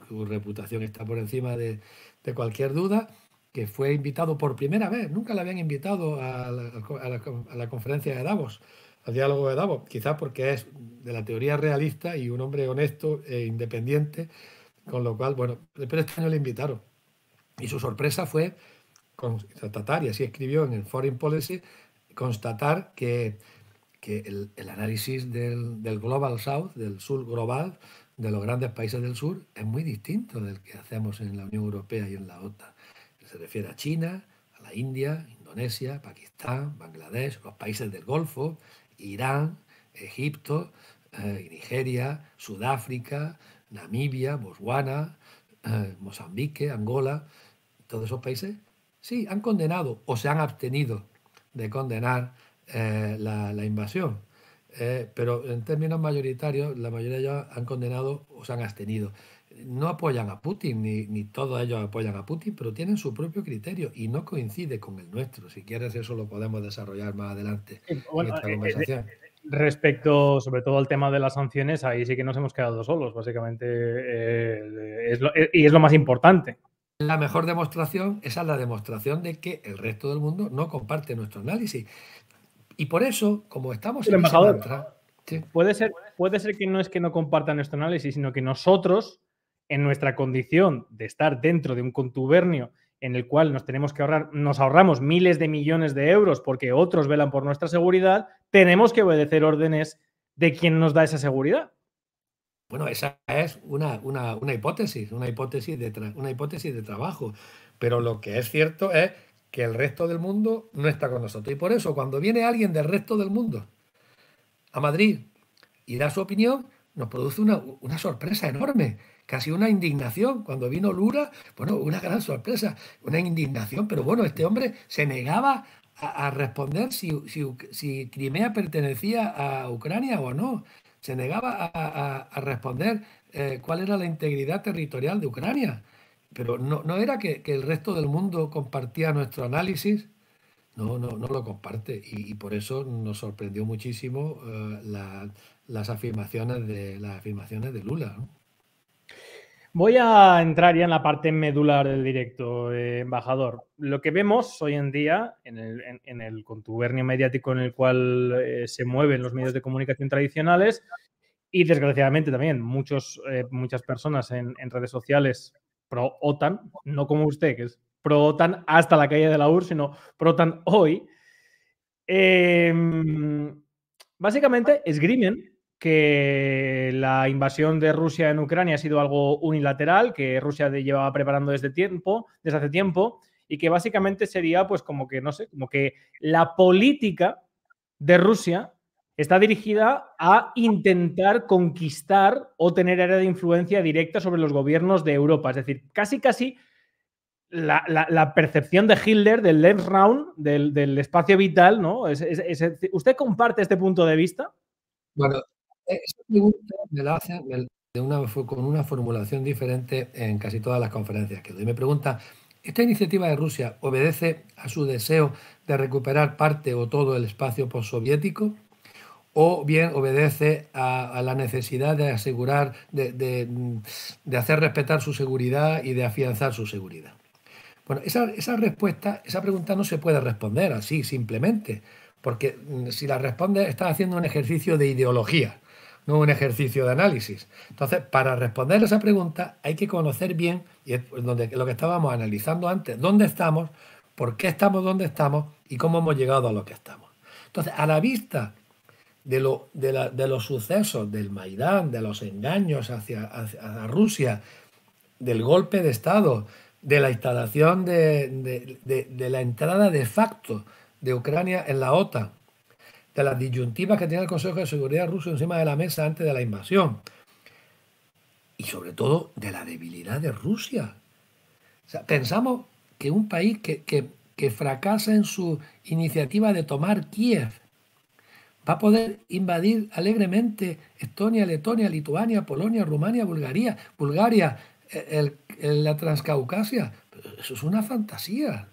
su reputación está por encima de, cualquier duda, que fue invitado por primera vez, nunca le habían invitado a la, conferencia de Davos, al diálogo de Davos, quizás porque es de la teoría realista y un hombre honesto e independiente, con lo cual, bueno, pero este año le invitaron. Y su sorpresa fue constatar, y así escribió en el Foreign Policy, constatar que, el, análisis del, del, Global South, del sur global, de los grandes países del sur es muy distinto del que hacemos en la Unión Europea y en la OTAN. Se refiere a China, a la India, Indonesia, Pakistán, Bangladesh, los países del Golfo, Irán, Egipto, eh, Nigeria, Sudáfrica, Namibia, Botswana, eh, Mozambique, Angola. Todos esos países sí han condenado o se han abstenido de condenar eh, la invasión. Eh, pero en términos mayoritarios, la mayoría ya han condenado o se han abstenido. No apoyan a Putin, ni, todos ellos apoyan a Putin, pero tienen su propio criterio y no coincide con el nuestro. Si quieres, eso lo podemos desarrollar más adelante en esta eh, eh, respecto, sobre todo, al tema de las sanciones, ahí sí que nos hemos quedado solos, básicamente. y es lo más importante. La mejor demostración, esa es la demostración de que el resto del mundo no comparte nuestro análisis. Y por eso, como estamos en embajador, puede, ser, puede ser que no es que no compartan nuestro análisis, sino que nosotros, en nuestra condición de estar dentro de un contubernio en el cual nos tenemos que ahorrar, nos ahorramos miles de millones de euros porque otros velan por nuestra seguridad, tenemos que obedecer órdenes de quien nos da esa seguridad. Bueno, esa es una, hipótesis, una hipótesis, de una hipótesis de trabajo. Pero lo que es cierto es que el resto del mundo no está con nosotros. Y por eso, cuando viene alguien del resto del mundo a Madrid y da su opinión, nos produce una, sorpresa enorme, casi una indignación. Cuando vino Lula, bueno, una gran sorpresa, una indignación, pero bueno, este hombre se negaba a, responder si, Crimea pertenecía a Ucrania o no. Se negaba a, responder eh, cuál era la integridad territorial de Ucrania. Pero no, era que, el resto del mundo compartía nuestro análisis. No, no, lo comparte. Y, por eso nos sorprendió muchísimo eh, las, afirmaciones de, las afirmaciones de Lula. Voy a entrar ya en la parte medular del directo, eh, embajador. Lo que vemos hoy en día en el, contubernio mediático en el cual eh, se mueven los medios de comunicación tradicionales y desgraciadamente también muchos, muchas personas en, redes sociales pro OTAN, no como usted, que es pro OTAN hasta la calle de la URSS, sino pro OTAN hoy, Básicamente em, básicamente esgrimen que la invasión de Rusia en Ucrania ha sido algo unilateral, que Rusia llevaba preparando desde tiempo, desde hace tiempo, y que básicamente sería, pues, como que, no sé, como que la política de Rusia Está dirigida a intentar conquistar o tener área de influencia directa sobre los gobiernos de Europa. Es decir, casi, casi la, percepción de Hitler del left round, del, espacio vital, ¿no? ¿Usted comparte este punto de vista? Bueno, e, esa pregunta me la hacen con una formulación diferente en casi todas las conferencias que doy. Me pregunta, ¿esta iniciativa de Rusia obedece a su deseo de recuperar parte o todo el espacio postsoviético? o bien obedece a, la necesidad de asegurar, de, hacer respetar su seguridad y de afianzar su seguridad. Bueno, esa, respuesta, esa pregunta no se puede responder así simplemente, porque mm, si la responde estás haciendo un ejercicio de ideología, no un ejercicio de análisis. Entonces, para responder esa pregunta hay que conocer bien, y es donde, lo que estábamos analizando antes, dónde estamos, por qué estamos donde estamos y cómo hemos llegado a lo que estamos. Entonces, a la vista de, los sucesos del Maidán, de los engaños hacia, Rusia, del golpe de Estado, de la instalación de, de, la entrada de facto de Ucrania en la OTAN, de las disyuntivas que tenía el Consejo de Seguridad ruso encima de la mesa antes de la invasión, y sobre todo de la debilidad de Rusia. pensamos que un país que, que fracasa en su iniciativa de tomar Kiev, va a poder invadir alegremente Estonia, Letonia, Lituania, Polonia, Rumania, Bulgaria, Bulgaria, eh, la Transcaucasia. Eso es una fantasía.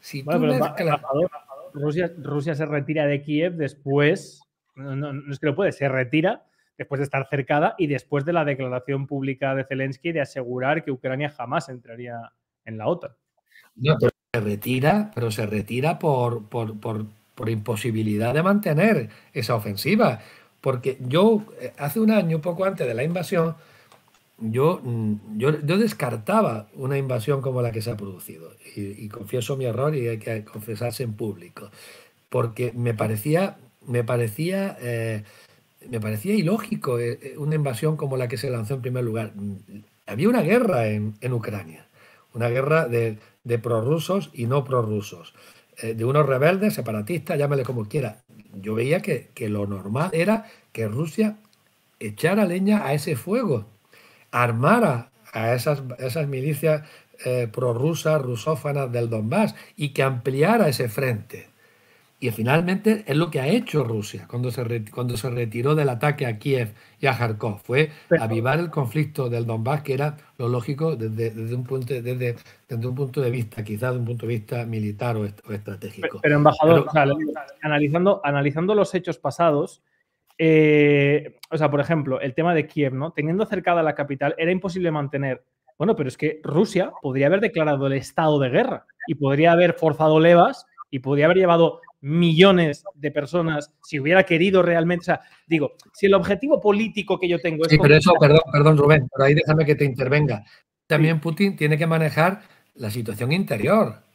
Si Rusia, se retira de Kiev después, no, es que lo puede, se retira después de estar cercada y después de la declaración pública de Zelensky de asegurar que Ucrania jamás entraría en la OTAN. No, pero se retira, pero se retira por, por por imposibilidad de mantener esa ofensiva. Porque yo, eh, hace un año, poco antes de la invasión, mm, yo, yo, descartaba una invasión como la que se ha producido. Y, confieso mi error y hay que confesarse en público. Porque me parecía, me parecía, eh, me parecía ilógico eh, una invasión como la que se lanzó en primer lugar. Mm, había una guerra en, Ucrania, una guerra de prorrusos y no prorrusos. Eh, de unos rebeldes, separatistas, llámale como quiera. Yo veía que, lo normal era que Rusia echara leña a ese fuego, armara a esas, esas milicias eh, prorrusas, rusófanas del Donbass y que ampliara ese frente. Y finalmente es lo que ha hecho Rusia cuando se, cuando se retiró del ataque a Kiev y a Kharkov. Fue avivar el conflicto del Donbass, que era lo lógico desde, un, punto, desde, un punto de vista, quizás de un punto de vista militar o, estratégico. Pero, embajador, analizando, analizando los hechos pasados, eh, o sea, por ejemplo, el tema de Kiev, ¿no? Teniendo cercada la capital, era imposible mantener bueno, pero es que Rusia podría haber declarado el estado de guerra y podría haber forzado levas y podría haber llevado millones de personas, si hubiera querido realmente, o sea, digo, si el objetivo político que yo tengo es... Sí, pero eso, perdón, perdón Rubén, por ahí déjame que te intervenga. También Putin tiene que manejar la situación interior.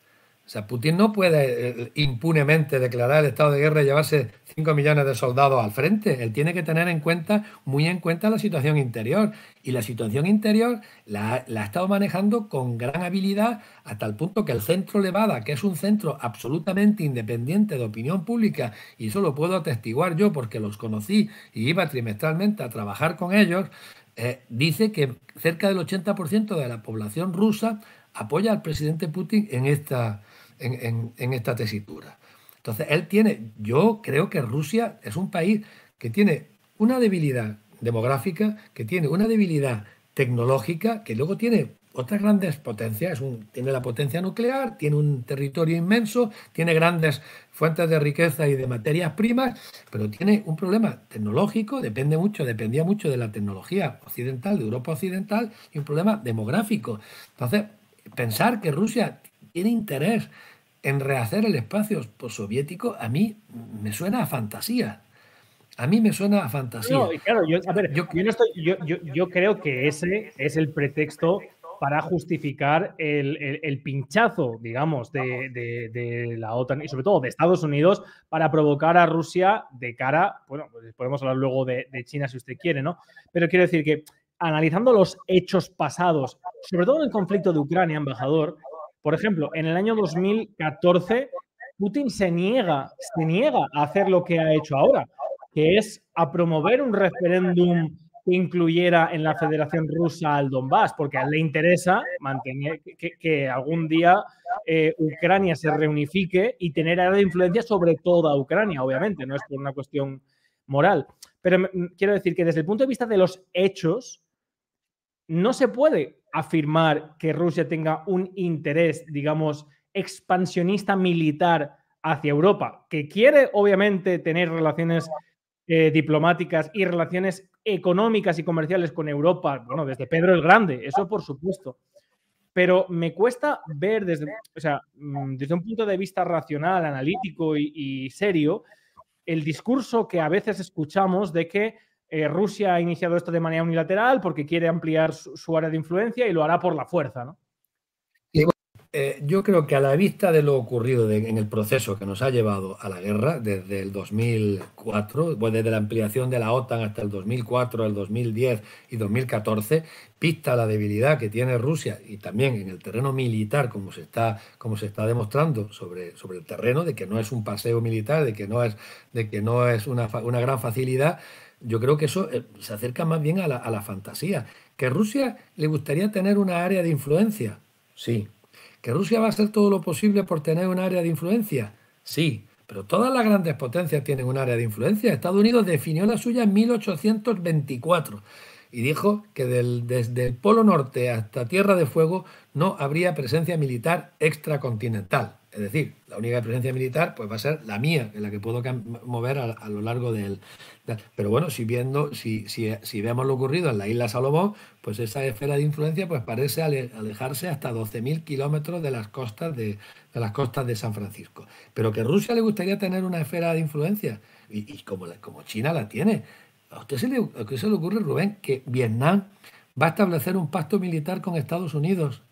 O sea, Putin no puede eh, impunemente declarar el estado de guerra y llevarse 5 millones de soldados al frente. Él tiene que tener en cuenta, muy en cuenta, la situación interior. Y la situación interior la, ha estado manejando con gran habilidad hasta el punto que el centro Levada, que es un centro absolutamente independiente de opinión pública, y eso lo puedo atestiguar yo porque los conocí y iba trimestralmente a trabajar con ellos, eh, dice que cerca del 80% de la población rusa apoya al presidente Putin en esta en, esta tesitura. Entonces, él tiene, yo creo que Rusia es un país que tiene una debilidad demográfica, que tiene una debilidad tecnológica, que luego tiene otras grandes potencias, tiene la potencia nuclear, tiene un territorio inmenso, tiene grandes fuentes de riqueza y de materias primas, pero tiene un problema tecnológico, depende mucho, dependía mucho de la tecnología occidental, de Europa occidental, y un problema demográfico. Entonces, pensar que Rusia tiene interés en rehacer el espacio soviético, a mí me suena a fantasía. A mí me suena a fantasía. No, claro, yo, creo que ese es el pretexto para justificar el, pinchazo, digamos, de, la OTAN y sobre todo de Estados Unidos para provocar a Rusia de cara, bueno, pues podemos hablar luego de, de China si usted quiere, ¿no? Pero quiero decir que analizando los hechos pasados, sobre todo en el conflicto de Ucrania, embajador, por ejemplo, en el año 2014, Putin se niega, se niega a hacer lo que ha hecho ahora, que es a promover un referéndum que incluyera en la Federación Rusa al Donbass, porque a él le interesa mantener que, algún día eh, Ucrania se reunifique y tener área influencia sobre toda Ucrania, obviamente, no es por una cuestión moral. Pero quiero decir que desde el punto de vista de los hechos, no se puede afirmar que Rusia tenga un interés, digamos, expansionista militar hacia Europa, que quiere obviamente tener relaciones eh, diplomáticas y relaciones económicas y comerciales con Europa, bueno, desde Pedro el Grande, eso por supuesto. Pero me cuesta ver desde, mm, desde un punto de vista racional, analítico y serio, el discurso que a veces escuchamos de que eh, Rusia ha iniciado esto de manera unilateral porque quiere ampliar su, área de influencia y lo hará por la fuerza, ¿no? Eh, yo creo que a la vista de lo ocurrido en el proceso que nos ha llevado a la guerra desde el 2004, pues desde la ampliación de la OTAN hasta el 2004, el 2010 y 2014, pista la debilidad que tiene Rusia y también en el terreno militar, como se está, como se está demostrando sobre, sobre el terreno, de que no es un paseo militar, de que no es, de que no es una, una gran facilidad. Yo creo que eso eh, se acerca más bien a la, fantasía. ¿Que Rusia le gustaría tener una área de influencia? Sí. ¿Que Rusia va a hacer todo lo posible por tener un área de influencia? Sí. Pero todas las grandes potencias tienen un área de influencia. Estados Unidos definió la suya en 1824 y dijo que desde el Polo Norte hasta Tierra de Fuego no habría presencia militar extracontinental. Es decir, la única presencia militar pues va a ser la mía, en la que puedo mover a, lo largo del... pero bueno, si, viendo, si, vemos lo ocurrido en la isla Salomón, pues esa esfera de influencia pues parece alejarse hasta 12.000 kilómetros de las, costas de, las costas de San Francisco. Pero que Rusia le gustaría tener una esfera de influencia, y, como, como China la tiene. ¿A usted, se le, ¿A usted se le ocurre, Rubén, que Vietnam va a establecer un pacto militar con Estados Unidos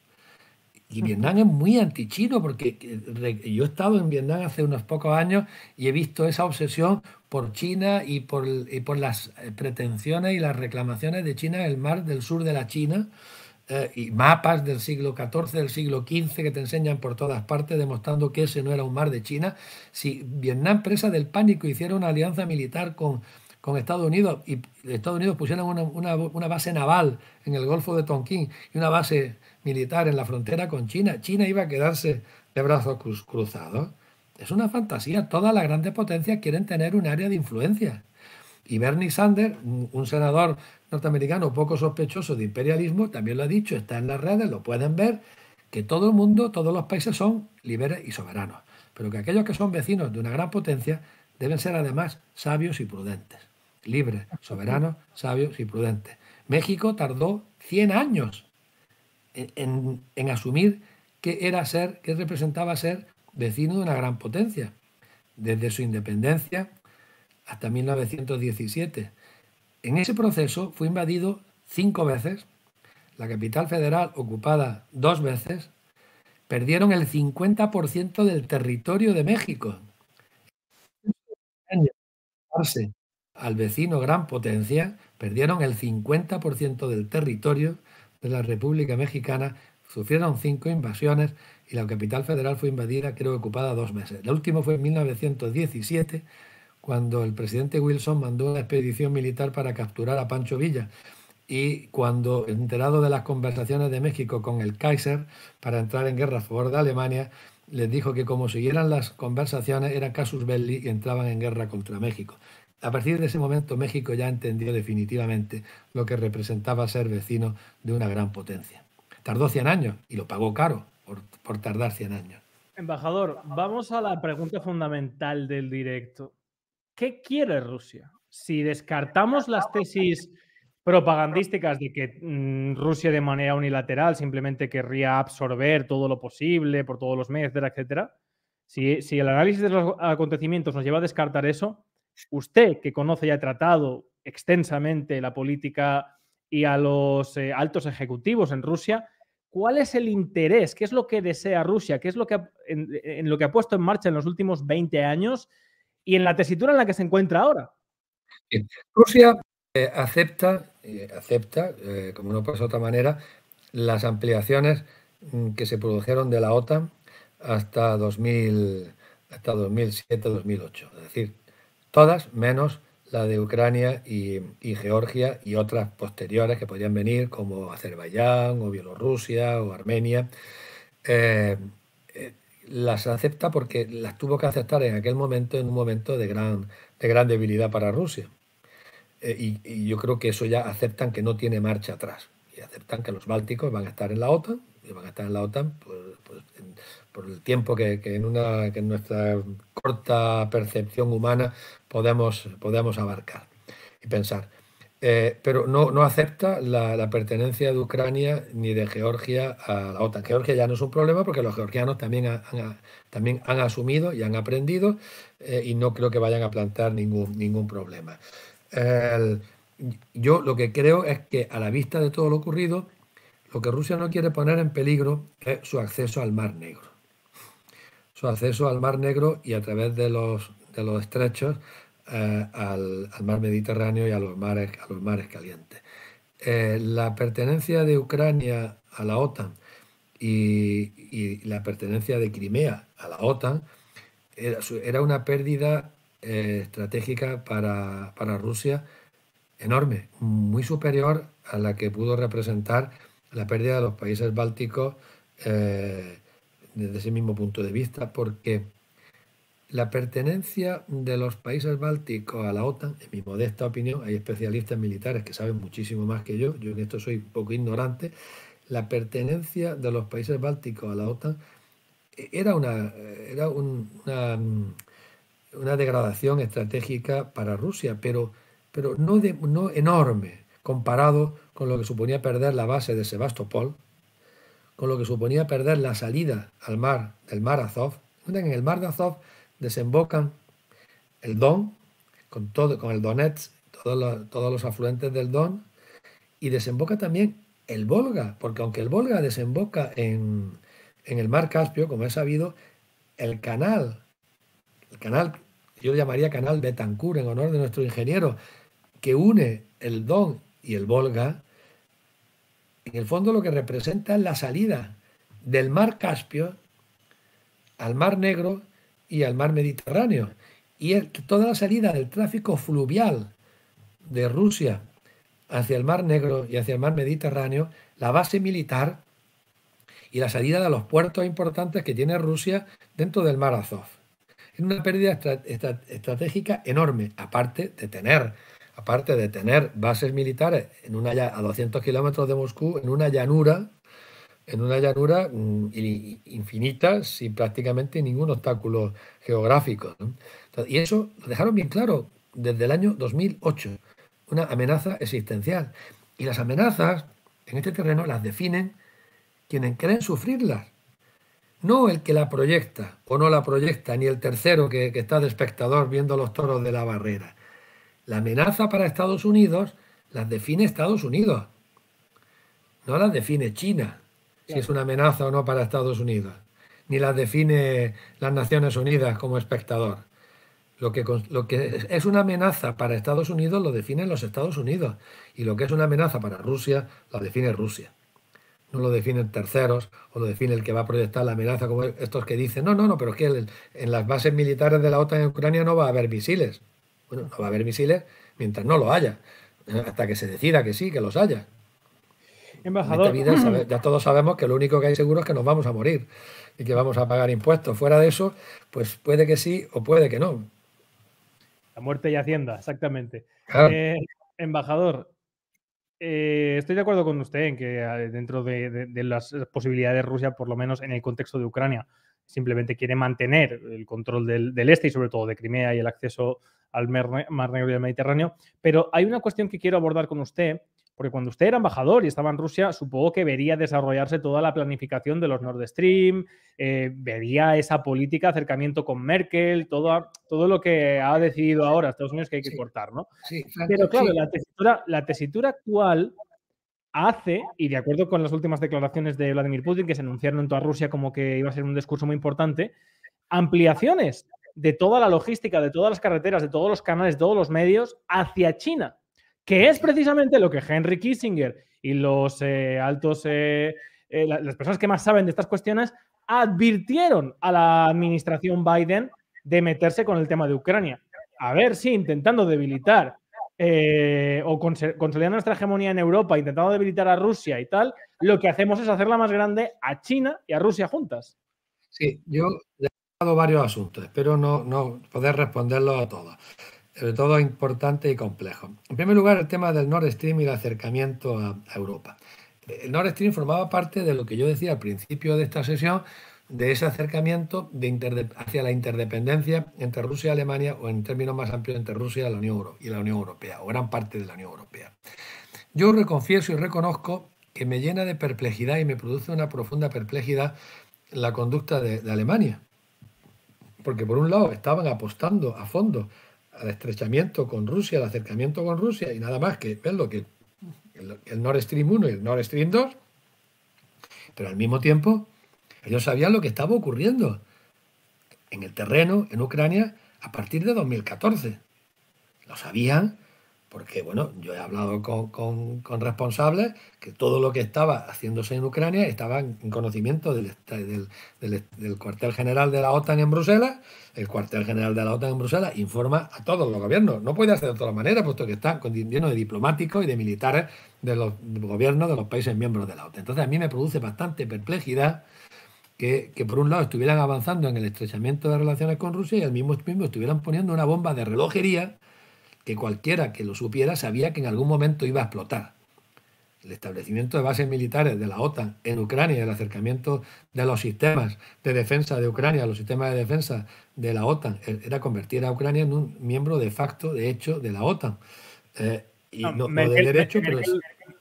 y Vietnam es muy antichino porque eh, yo he estado en Vietnam hace unos pocos años y he visto esa obsesión por China y por, por las eh, pretensiones y las reclamaciones de China en el mar del sur de la China eh, y mapas del siglo XIV, del siglo XV que te enseñan por todas partes demostrando que ese no era un mar de China. Si Vietnam, presa del pánico, hiciera una alianza militar con, con Estados Unidos y Estados Unidos pusieran una, una base naval en el Golfo de Tonkin y una base militar en la frontera con China. China iba a quedarse de brazos cruzados. Es una fantasía. Todas las grandes potencias quieren tener un área de influencia. Y Bernie Sanders, un senador norteamericano poco sospechoso de imperialismo, también lo ha dicho, está en las redes, lo pueden ver, que todo el mundo, todos los países son libres y soberanos, pero que aquellos que son vecinos de una gran potencia deben ser además sabios y prudentes. Libres, soberanos, sabios y prudentes. México tardó 100 años en, asumir que era ser, qué representaba ser vecino de una gran potencia, desde su independencia hasta 1917. En ese proceso fue invadido cinco veces, la capital federal ocupada dos veces, perdieron el 50% del territorio de México. Al vecino gran potencia, perdieron el 50% del territorio de la República Mexicana sufrieron cinco invasiones y la capital federal fue invadida, creo, ocupada dos meses. La última fue en 1917, cuando el presidente Wilson mandó una expedición militar para capturar a Pancho Villa. Y cuando, enterado de las conversaciones de México con el Kaiser para entrar en guerra a favor de Alemania, les dijo que como siguieran las conversaciones era casus belli y entraban en guerra contra México. A partir de ese momento México ya entendió definitivamente lo que representaba ser vecino de una gran potencia. Tardó 100 años y lo pagó caro por, tardar 100 años. Embajador, vamos a la pregunta fundamental del directo. ¿Qué quiere Rusia? Si descartamos las tesis propagandísticas de que mm, Rusia de manera unilateral simplemente querría absorber todo lo posible por todos los medios, etcétera, etcétera. si, el análisis de los acontecimientos nos lleva a descartar eso, Usted, que conoce y ha tratado extensamente la política y a los eh, altos ejecutivos en Rusia, ¿cuál es el interés? ¿Qué es lo que desea Rusia? ¿Qué es lo que ha, en, lo que ha puesto en marcha en los últimos 20 años y en la tesitura en la que se encuentra ahora? Rusia eh, acepta, eh, acepta como no pasa de otra manera, las ampliaciones mm, que se produjeron de la OTAN hasta, hasta 2007-2008. Es decir, todas menos la de Ucrania y, Georgia y otras posteriores que podrían venir, como Azerbaiyán o Bielorrusia o Armenia, eh, eh, las acepta porque las tuvo que aceptar en aquel momento, en un momento de gran, de gran debilidad para Rusia. Eh, y, yo creo que eso ya aceptan que no tiene marcha atrás. Y aceptan que los bálticos van a estar en la OTAN, y van a estar en la OTAN pues, pues, por el tiempo que, en nuestra corta percepción humana podemos, abarcar y pensar. Eh, pero no, acepta la, pertenencia de Ucrania ni de Georgia a la OTAN. Georgia ya no es un problema porque los georgianos también han, asumido y han aprendido eh, y no creo que vayan a plantar ningún, problema. yo lo que creo es que a la vista de todo lo ocurrido, lo que Rusia no quiere poner en peligro es su acceso al Mar Negro su acceso al Mar Negro y a través de los, de los estrechos eh, al, mar Mediterráneo y a los mares, a los mares calientes. Eh, la pertenencia de Ucrania a la OTAN y, la pertenencia de Crimea a la OTAN era, una pérdida eh, estratégica para, Rusia enorme, muy superior a la que pudo representar la pérdida de los países bálticos desde ese mismo punto de vista, porque la pertenencia de los países bálticos a la OTAN, en mi modesta opinión, hay especialistas militares que saben muchísimo más que yo, yo en esto soy un poco ignorante, la pertenencia de los países bálticos a la OTAN era una, una, una, degradación estratégica para Rusia, pero, pero no, no enorme comparado con lo que suponía perder la base de Sebastopol, con lo que suponía perder la salida al mar del mar Azov. En el mar de Azov desembocan el Don, con, todo, con el Donetsk, todos los, afluentes del Don, y desemboca también el Volga, porque aunque el Volga desemboca en, el mar Caspio, como es sabido, el canal, el canal, yo llamaría canal de Tancur, en honor de nuestro ingeniero, que une el Don y el Volga, en el fondo lo que representa es la salida del mar Caspio al mar Negro y al mar Mediterráneo. Y toda la salida del tráfico fluvial de Rusia hacia el mar Negro y hacia el mar Mediterráneo, la base militar y la salida de los puertos importantes que tiene Rusia dentro del mar Azov. Es una pérdida estratégica enorme, aparte de tener aparte de tener bases militares en una, a 200 kilómetros de Moscú, en una llanura, en una llanura mm, infinita, sin prácticamente ningún obstáculo geográfico. y eso lo dejaron bien claro desde el año 2008, una amenaza existencial. Y las amenazas en este terreno las definen quienes creen sufrirlas, no el que la proyecta o no la proyecta, ni el tercero que está de espectador viendo los toros de la barrera. La amenaza para Estados Unidos la define Estados Unidos, no la define China, si es una amenaza o no para Estados Unidos, ni la define las Naciones Unidas como espectador. Lo que, lo que es una amenaza para Estados Unidos lo definen los Estados Unidos y lo que es una amenaza para Rusia la define Rusia. No lo definen terceros o lo define el que va a proyectar la amenaza como estos que dicen, no, no, no, pero es que en las bases militares de la OTAN en Ucrania no va a haber misiles. Bueno, no va a haber misiles mientras no lo haya, eh, hasta que se decida que sí, que los haya. Embajador. ya todos sabemos que lo único que hay seguro es que nos vamos a morir y que vamos a pagar impuestos. Fuera de eso, pues puede que sí o puede que no. La muerte y Hacienda, exactamente. Eh, embajador, eh, estoy de acuerdo con usted en que dentro de, las posibilidades de Rusia, por lo menos en el contexto de Ucrania, simplemente quiere mantener el control del, este y sobre todo de Crimea y el acceso al Mar Negro y al Mediterráneo. Pero hay una cuestión que quiero abordar con usted, porque cuando usted era embajador y estaba en Rusia, supongo que vería desarrollarse toda la planificación de los Nord Stream, eh, vería esa política, acercamiento con Merkel, todo, todo lo que ha decidido ahora Estados Unidos que hay que cortar, ¿no? Sí, Pero claro, la, tesitura, la tesitura actual hace, y de acuerdo con las últimas declaraciones de Vladimir Putin, que se anunciaron en toda Rusia como que iba a ser un discurso muy importante, ampliaciones de toda la logística, de todas las carreteras, de todos los canales, de todos los medios hacia China, que es precisamente lo que Henry Kissinger y los eh, altos, eh, eh, las personas que más saben de estas cuestiones, advirtieron a la administración Biden de meterse con el tema de Ucrania. A ver si intentando debilitar eh, o consolidando nuestra hegemonía en Europa, intentando debilitar a Rusia y tal, lo que hacemos es hacerla más grande a China y a Rusia juntas. Sí, yo he dado varios asuntos, espero no, poder responderlos a todos, sobre todo importante y complejo. En primer lugar, el tema del Nord Stream y el acercamiento a Europa. El Nord Stream formaba parte de lo que yo decía al principio de esta sesión, de ese acercamiento de hacia la interdependencia entre Rusia y Alemania o en términos más amplios entre Rusia y la, Unión y la Unión Europea o gran parte de la Unión Europea. Yo reconfieso y reconozco que me llena de perplejidad y me produce una profunda perplejidad la conducta de, Alemania. Porque por un lado estaban apostando a fondo al estrechamiento con Rusia, al acercamiento con Rusia y nada más que lo que el, el Nord Stream 1 y el Nord Stream 2, pero al mismo tiempo ellos sabían lo que estaba ocurriendo en el terreno, en Ucrania, a partir de 2014. Lo sabían porque, bueno, yo he hablado con, responsables que todo lo que estaba haciéndose en Ucrania estaba en conocimiento este, del, cuartel general de la OTAN en Bruselas. El cuartel general de la OTAN en Bruselas informa a todos los gobiernos. No puede hacer de otra manera, puesto que está lleno de diplomáticos y de militares de los gobiernos de los países miembros de la OTAN. Entonces, a mí me produce bastante perplejidad que, por un lado estuvieran avanzando en el estrechamiento de relaciones con Rusia y al mismo tiempo estuvieran poniendo una bomba de relojería que cualquiera que lo supiera sabía que en algún momento iba a explotar. El establecimiento de bases militares de la OTAN en Ucrania, el acercamiento de los sistemas de defensa de Ucrania, los sistemas de defensa de la OTAN, e, era convertir a Ucrania en un miembro de facto, de hecho, de la OTAN. Eh, y no, de derecho, pero...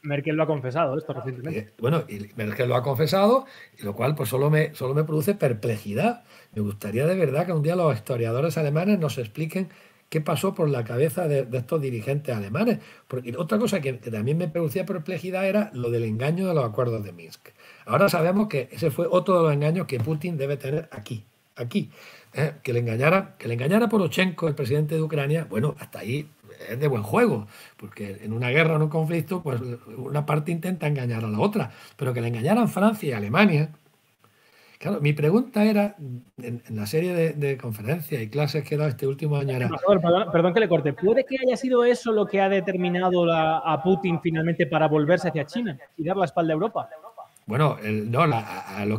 Merkel lo ha confesado esto recientemente. Eh, bueno, y Merkel lo ha confesado, y lo cual pues solo me, solo me produce perplejidad. Me gustaría de verdad que un día los historiadores alemanes nos expliquen qué pasó por la cabeza de, estos dirigentes alemanes. Porque otra cosa que, también me producía perplejidad era lo del engaño de los acuerdos de Minsk. Ahora sabemos que ese fue otro de los engaños que Putin debe tener aquí, aquí. ¿eh? que, le engañara, que le engañara Poroshenko, el presidente de Ucrania, bueno, hasta ahí es de buen juego, porque en una guerra o en un conflicto, pues una parte intenta engañar a la otra, pero que le engañaran Francia y Alemania. Claro, mi pregunta era, en, la serie de, conferencias y clases que he dado este último año era... Perdón, que le corte, ¿puede que haya sido eso lo que ha determinado a, Putin finalmente para volverse hacia China y dar la espalda a Europa? Bueno, no, lo,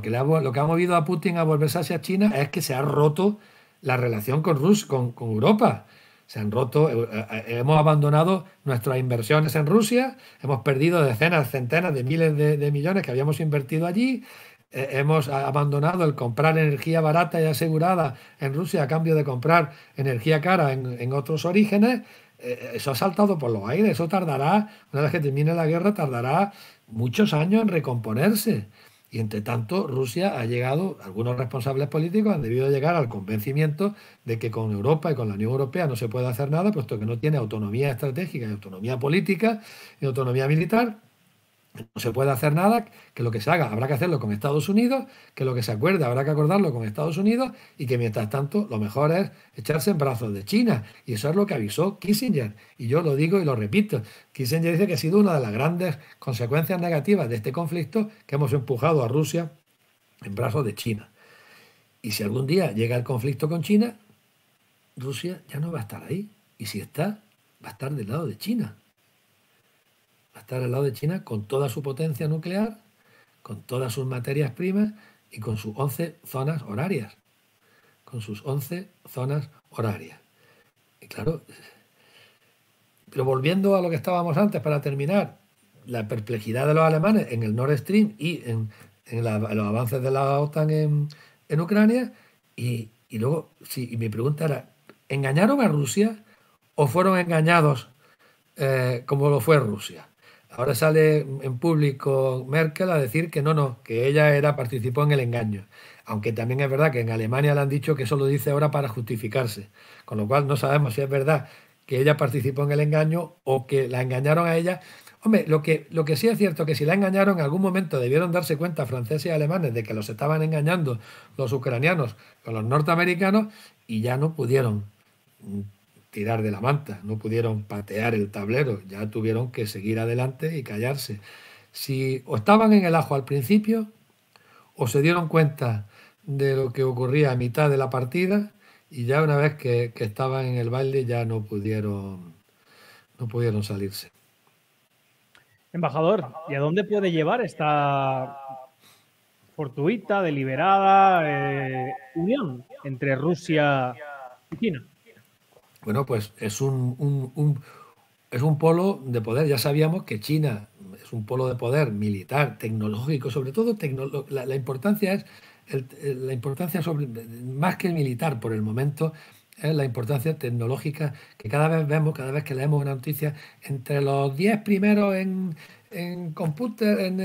que ha, lo que ha movido a Putin a volverse hacia China es que se ha roto la relación con Rus, con Europa se han roto, eh, eh, hemos abandonado nuestras inversiones en Rusia, hemos perdido decenas, centenas de miles de, millones que habíamos invertido allí, eh, hemos abandonado el comprar energía barata y asegurada en Rusia a cambio de comprar energía cara en, otros orígenes. eso ha saltado por los aires, eso tardará, una vez que termine la guerra, tardará muchos años en recomponerse. Y entre tanto, Rusia ha llegado, algunos responsables políticos han debido llegar al convencimiento de que con Europa y con la Unión Europea no se puede hacer nada, puesto que no tiene autonomía estratégica ni autonomía política y autonomía militar, no se puede hacer nada, que lo que se haga habrá que hacerlo con Estados Unidos, que lo que se acuerde habrá que acordarlo con Estados Unidos y que mientras tanto lo mejor es echarse en brazos de China. Y eso es lo que avisó Kissinger. Y yo lo digo y lo repito. Kissinger dice que ha sido una de las grandes consecuencias negativas de este conflicto que hemos empujado a Rusia en brazos de China. Y si algún día llega el conflicto con China, Rusia ya no va a estar ahí. Y si está, va a estar del lado de China a estar al lado de China con toda su potencia nuclear, con todas sus materias primas y con sus 11 zonas horarias. Con sus 11 zonas horarias. Y claro, pero volviendo a lo que estábamos antes para terminar, la perplejidad de los alemanes en el Nord Stream y en, los avances de la OTAN en, Ucrania, y, luego, sí, y mi pregunta era, ¿engañaron a Rusia o fueron engañados eh, como lo fue Rusia? Ahora sale en público Merkel a decir que no, no, que ella era participó en el engaño. Aunque también es verdad que en Alemania le han dicho que eso lo dice ahora para justificarse. Con lo cual no sabemos si es verdad que ella participó en el engaño o que la engañaron a ella. Hombre, lo que, lo que sí es cierto es que si la engañaron en algún momento debieron darse cuenta franceses y alemanes de que los estaban engañando los ucranianos con los norteamericanos y ya no pudieron tirar de la manta, no pudieron patear el tablero, ya tuvieron que seguir adelante y callarse. Si o estaban en el ajo al principio, o se dieron cuenta de lo que ocurría a mitad de la partida, y ya una vez que, estaban en el baile ya no pudieron, no pudieron salirse. Embajador, ¿y a dónde puede llevar esta fortuita, deliberada eh, unión entre Rusia y China? Bueno, pues es un, es un polo de poder. Ya sabíamos que China es un polo de poder militar, tecnológico, sobre todo la, importancia es eh, la importancia sobre, más que militar por el momento es la importancia tecnológica que cada vez vemos, cada vez que leemos una noticia, entre los 10 primeros en, en, computación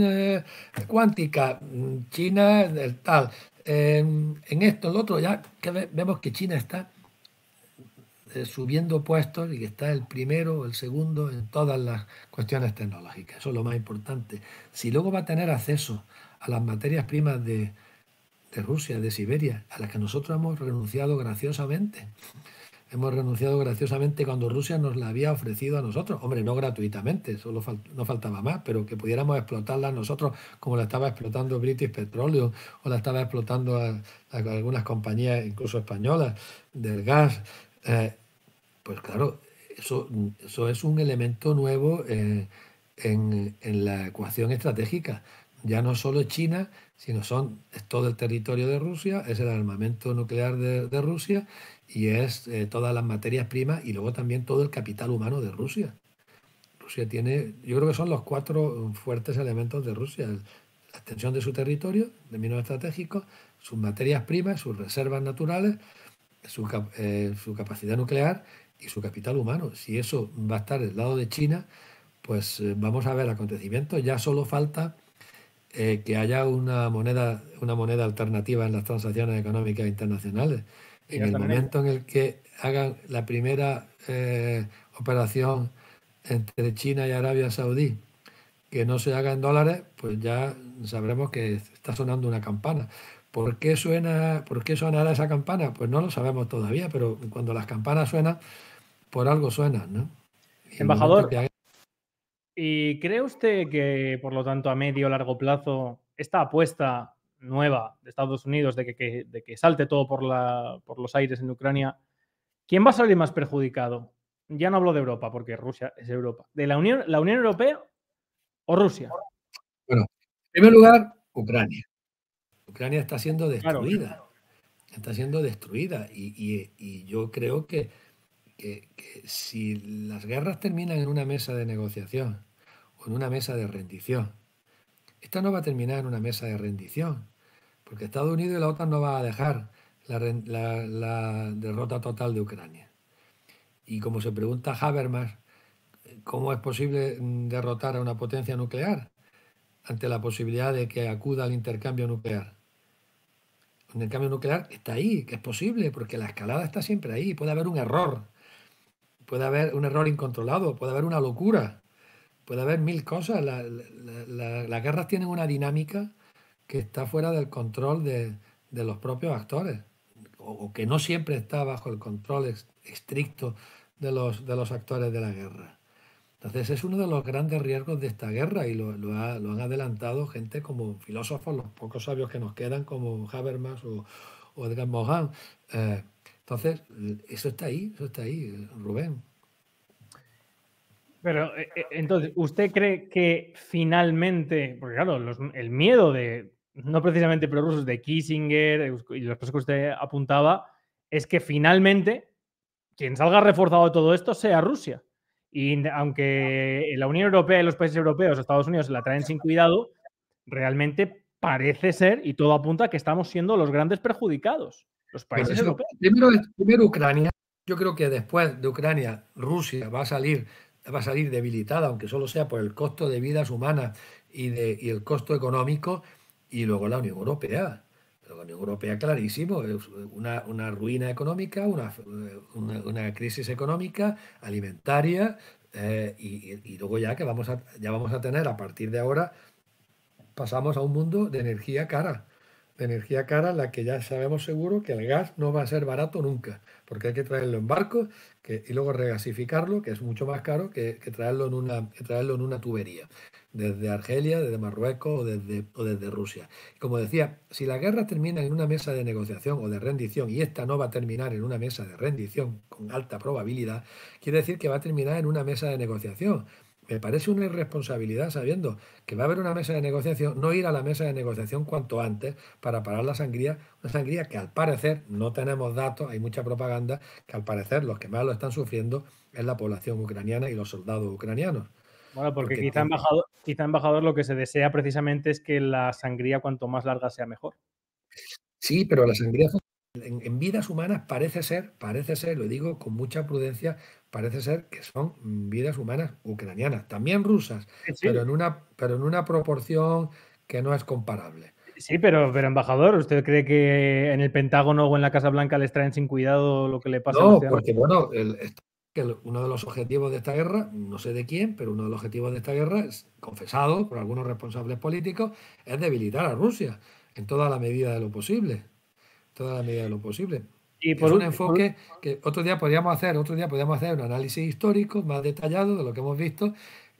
eh, cuántica, mm, China, el tal, en, em, en esto, el otro, ya que vemos que China está eh, subiendo puestos y que está el primero el segundo en todas las cuestiones tecnológicas. Eso es lo más importante. Si luego va a tener acceso a las materias primas de, de Rusia, de Siberia, a las que nosotros hemos renunciado graciosamente, hemos renunciado graciosamente cuando Rusia nos la había ofrecido a nosotros. Hombre, no gratuitamente, solo no faltaba más, pero que pudiéramos explotarla nosotros como la estaba explotando British Petroleum o la estaba explotando algunas compañías, incluso españolas, del gas. Eh, pues claro, eso, eso es un elemento nuevo eh, en, en la ecuación estratégica ya no solo China, sino son es todo el territorio de Rusia, es el armamento nuclear de, Rusia y es eh, todas las materias primas y luego también todo el capital humano de Rusia. Rusia tiene, yo creo que son los cuatro fuertes elementos de Rusia, la extensión de su territorio, de minas estratégicos, sus materias primas, sus reservas naturales, eh, su, capacidad nuclear y su capital humano. Si eso va a estar del lado de China, pues eh, vamos a ver acontecimientos. Ya solo falta eh, que haya una moneda, una moneda alternativa en las transacciones económicas internacionales. En el momento en el que hagan la primera eh, operación entre China y Arabia Saudí, que no se haga en dólares, pues ya sabremos que está sonando una campana. ¿Por qué, suena, ¿Por qué sonará esa campana? Pues no lo sabemos todavía, pero cuando las campanas suenan, por algo suenan, ¿no? Embajador. ¿Y cree usted que, por lo tanto, a medio o largo plazo, esta apuesta nueva de Estados Unidos de que, salte todo por, la, por los aires en Ucrania, ¿quién va a salir más perjudicado? Ya no hablo de Europa, porque Rusia es Europa. ¿De la Unión, la Unión Europea o Rusia? Bueno, en primer lugar, Ucrania. Ucrania está siendo destruida. Está siendo destruida. Y, yo creo que, que si las guerras terminan en una mesa de negociación con una mesa de rendición. Esta no va a terminar en una mesa de rendición, porque Estados Unidos y la OTAN no van a dejar la, derrota total de Ucrania. Y como se pregunta Habermas, ¿cómo es posible mm, derrotar a una potencia nuclear ante la posibilidad de que acuda al intercambio nuclear? ...el intercambio nuclear está ahí, que es posible, porque la escalada está siempre ahí. Puede haber un error, puede haber un error incontrolado, puede haber una locura, puede haber mil cosas. las guerras tienen una dinámica que está fuera del control de, de los propios actores, o, que no siempre está bajo el control estricto de los, de los actores de la guerra. Entonces es uno de los grandes riesgos de esta guerra y lo, lo, han adelantado gente como filósofos, los pocos sabios que nos quedan, como Habermas o, o Edgar Morin. Eh, entonces, eso está ahí, eso está ahí, Rubén. Pero eh, eh, entonces, ¿usted cree que finalmente, porque claro, el miedo de, no precisamente rusos, de Kissinger y los cosas que usted apuntaba, es que finalmente quien salga reforzado de todo esto sea Rusia. Y aunque la Unión Europea y los países europeos, Estados Unidos, la traen sin cuidado, realmente parece ser, y todo apunta que estamos siendo los grandes perjudicados, los países europeos. primero Ucrania, yo creo que después de Ucrania, Rusia va a salir va a salir debilitada, aunque solo sea por el costo de vidas humanas y, de, el costo económico, y luego la Unión Europea. La Unión Europea, clarísimo, una, una ruina económica, una, crisis económica, alimentaria, eh, y, luego ya que vamos a, ya vamos a tener a partir de ahora, pasamos a un mundo de energía cara, de energía cara en la que ya sabemos seguro que el gas no va a ser barato nunca, porque hay que traerlo en barco, y luego regasificarlo, que es mucho más caro que, traerlo en una, traerlo en una tubería, desde Argelia, desde Marruecos o desde, Rusia. Como decía, si la guerra termina en una mesa de negociación o de rendición, y esta no va a terminar en una mesa de rendición con alta probabilidad, quiere decir que va a terminar en una mesa de negociación me parece una irresponsabilidad sabiendo que va a haber una mesa de negociación, no ir a la mesa de negociación cuanto antes para parar la sangría, una sangría que al parecer, no tenemos datos, hay mucha propaganda, que al parecer los que más lo están sufriendo es la población ucraniana y los soldados ucranianos. Bueno, porque, quizá, embajador, embajador lo que se desea precisamente es que la sangría cuanto más larga sea mejor. Sí, pero la sangría en, en, vidas humanas parece ser, parece ser, lo digo con mucha prudencia, parece ser que son vidas humanas ucranianas, también rusas, pero en una pero en una proporción que no es comparable. Sí, pero, pero embajador, ¿usted cree que en el Pentágono o en la Casa Blanca les traen sin cuidado lo que le pasa? No, a porque bueno, uno de los objetivos de esta guerra, no sé de quién, pero uno de los objetivos de esta guerra, es, confesado por algunos responsables políticos, es debilitar a Rusia en toda la medida de lo posible. Toda la medida de lo posible por es un, enfoque que otro día podríamos hacer, otro día podríamos hacer un análisis histórico más detallado de lo que hemos visto,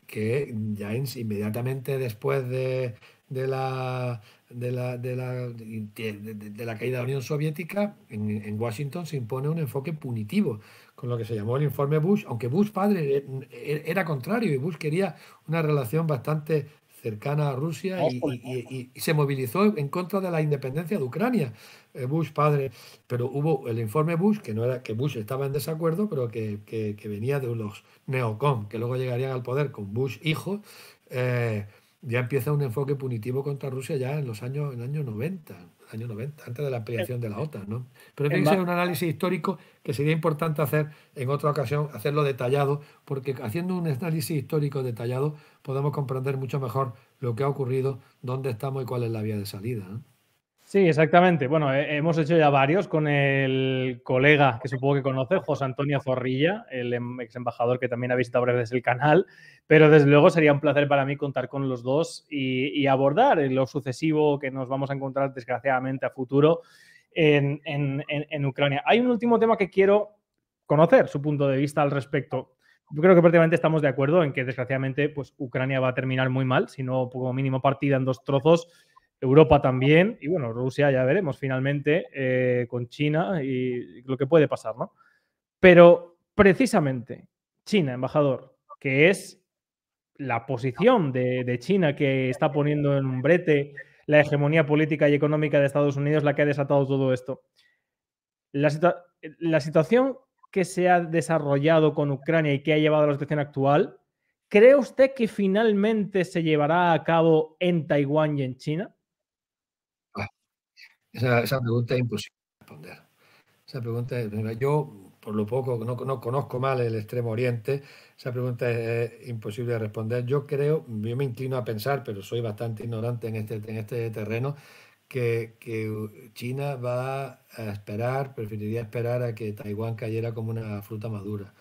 que ya inmediatamente después de, la de la, de la, caída de la Unión Soviética, en, en, Washington se impone un enfoque punitivo, con lo que se llamó el informe Bush, aunque Bush padre era contrario y Bush quería una relación bastante cercana a Rusia y, se movilizó en contra de la independencia de Ucrania. Eh, Bush padre, pero hubo el informe Bush, que no era que Bush estaba en desacuerdo, pero que, venía de los neocon, que luego llegarían al poder con Bush hijo, eh, ya empieza un enfoque punitivo contra Rusia ya en los años, en años 90 año 90, antes de la ampliación de las eh, OTAN, ¿no? Pero es que un análisis histórico que sería importante hacer en otra ocasión, hacerlo detallado, porque haciendo un análisis histórico detallado podemos comprender mucho mejor lo que ha ocurrido, dónde estamos y cuál es la vía de salida. Sí, exactamente. Bueno, hemos hecho ya varios con el colega que supongo que conoce, José Antonio Zorrilla, el em, ex embajador que también ha visto a veces el canal, pero desde luego sería un placer para mí contar con los dos y, abordar lo sucesivo que nos vamos a encontrar desgraciadamente a futuro en, en Ucrania. Hay un último tema que quiero conocer su punto de vista al respecto yo creo que prácticamente estamos de acuerdo en que desgraciadamente pues Ucrania va a terminar muy mal, si no como mínimo partida en dos trozos Europa también, y bueno, Rusia ya veremos finalmente eh, con China y lo que puede pasar, ¿no? Pero precisamente China, embajador, que es la posición de, China que está poniendo en un brete la hegemonía política y económica de Estados Unidos, la que ha desatado todo esto. la situación que se ha desarrollado con Ucrania y que ha llevado a la situación actual, ¿cree usted que finalmente se llevará a cabo en Taiwán y en China? Esa, pregunta es imposible responder. Esa pregunta yo, por lo poco, no, conozco mal el Extremo Oriente, esa pregunta es, imposible de responder. Yo creo, yo me inclino a pensar, pero soy bastante ignorante en este, en este terreno, que, China va a esperar, preferiría esperar a que Taiwán cayera como una fruta madura,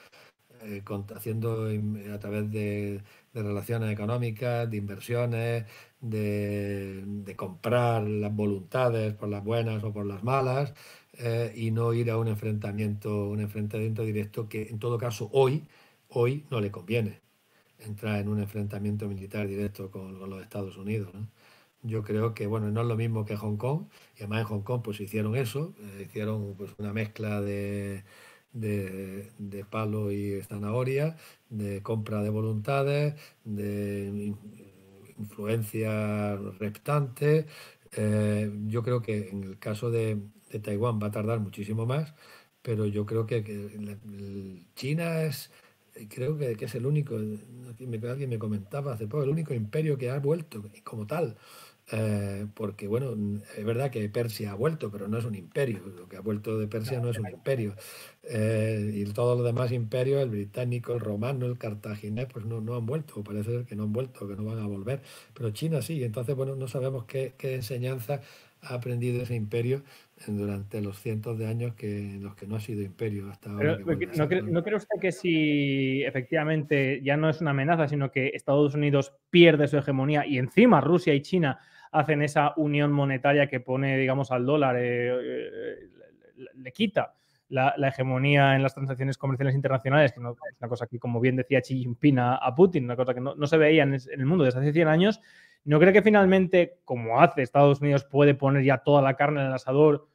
eh, haciendo a través de de relaciones económicas, de inversiones, de, comprar las voluntades por las buenas o por las malas, eh, y no ir a un enfrentamiento, un enfrentamiento directo que en todo caso hoy, hoy no le conviene entrar en un enfrentamiento militar directo con, los Estados Unidos. Yo creo que bueno, no es lo mismo que Hong Kong, y además en Hong Kong pues hicieron eso, eh, hicieron pues una mezcla de de, palo y zanahoria, de compra de voluntades, de influencia reptante. Eh, yo creo que en el caso de, de, Taiwán va a tardar muchísimo más, pero yo creo que, China es, creo que, es el único, alguien me comentaba hace poco, el único imperio que ha vuelto como tal. Eh, porque, bueno, es verdad que Persia ha vuelto, pero no es un imperio. Lo que ha vuelto de Persia no, es un imperio. Eh, y todos los demás imperios, el británico, el romano, el cartaginés, pues no, no han vuelto. Parece que no han vuelto, que no van a volver. Pero China sí. Entonces, bueno, no sabemos qué, qué enseñanza ha aprendido ese imperio durante los cientos de años que, en los que no ha sido imperio hasta ahora. ¿no, creo ¿no, cree, usted que si efectivamente ya no es una amenaza, sino que Estados Unidos pierde su hegemonía y encima Rusia y China hacen esa unión monetaria que pone, digamos, al dólar, eh, eh, le, quita la, hegemonía en las transacciones comerciales internacionales, que es una cosa que, como bien decía Xi Jinping a, Putin, una cosa que no, se veía en, el mundo desde hace 100 años, ¿no cree que finalmente, como hace Estados Unidos, puede poner ya toda la carne en el asador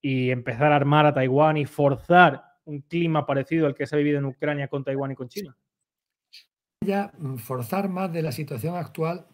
y empezar a armar a Taiwán y forzar un clima parecido al que se ha vivido en Ucrania con Taiwán y con China? Ya mm, forzar más de la situación actual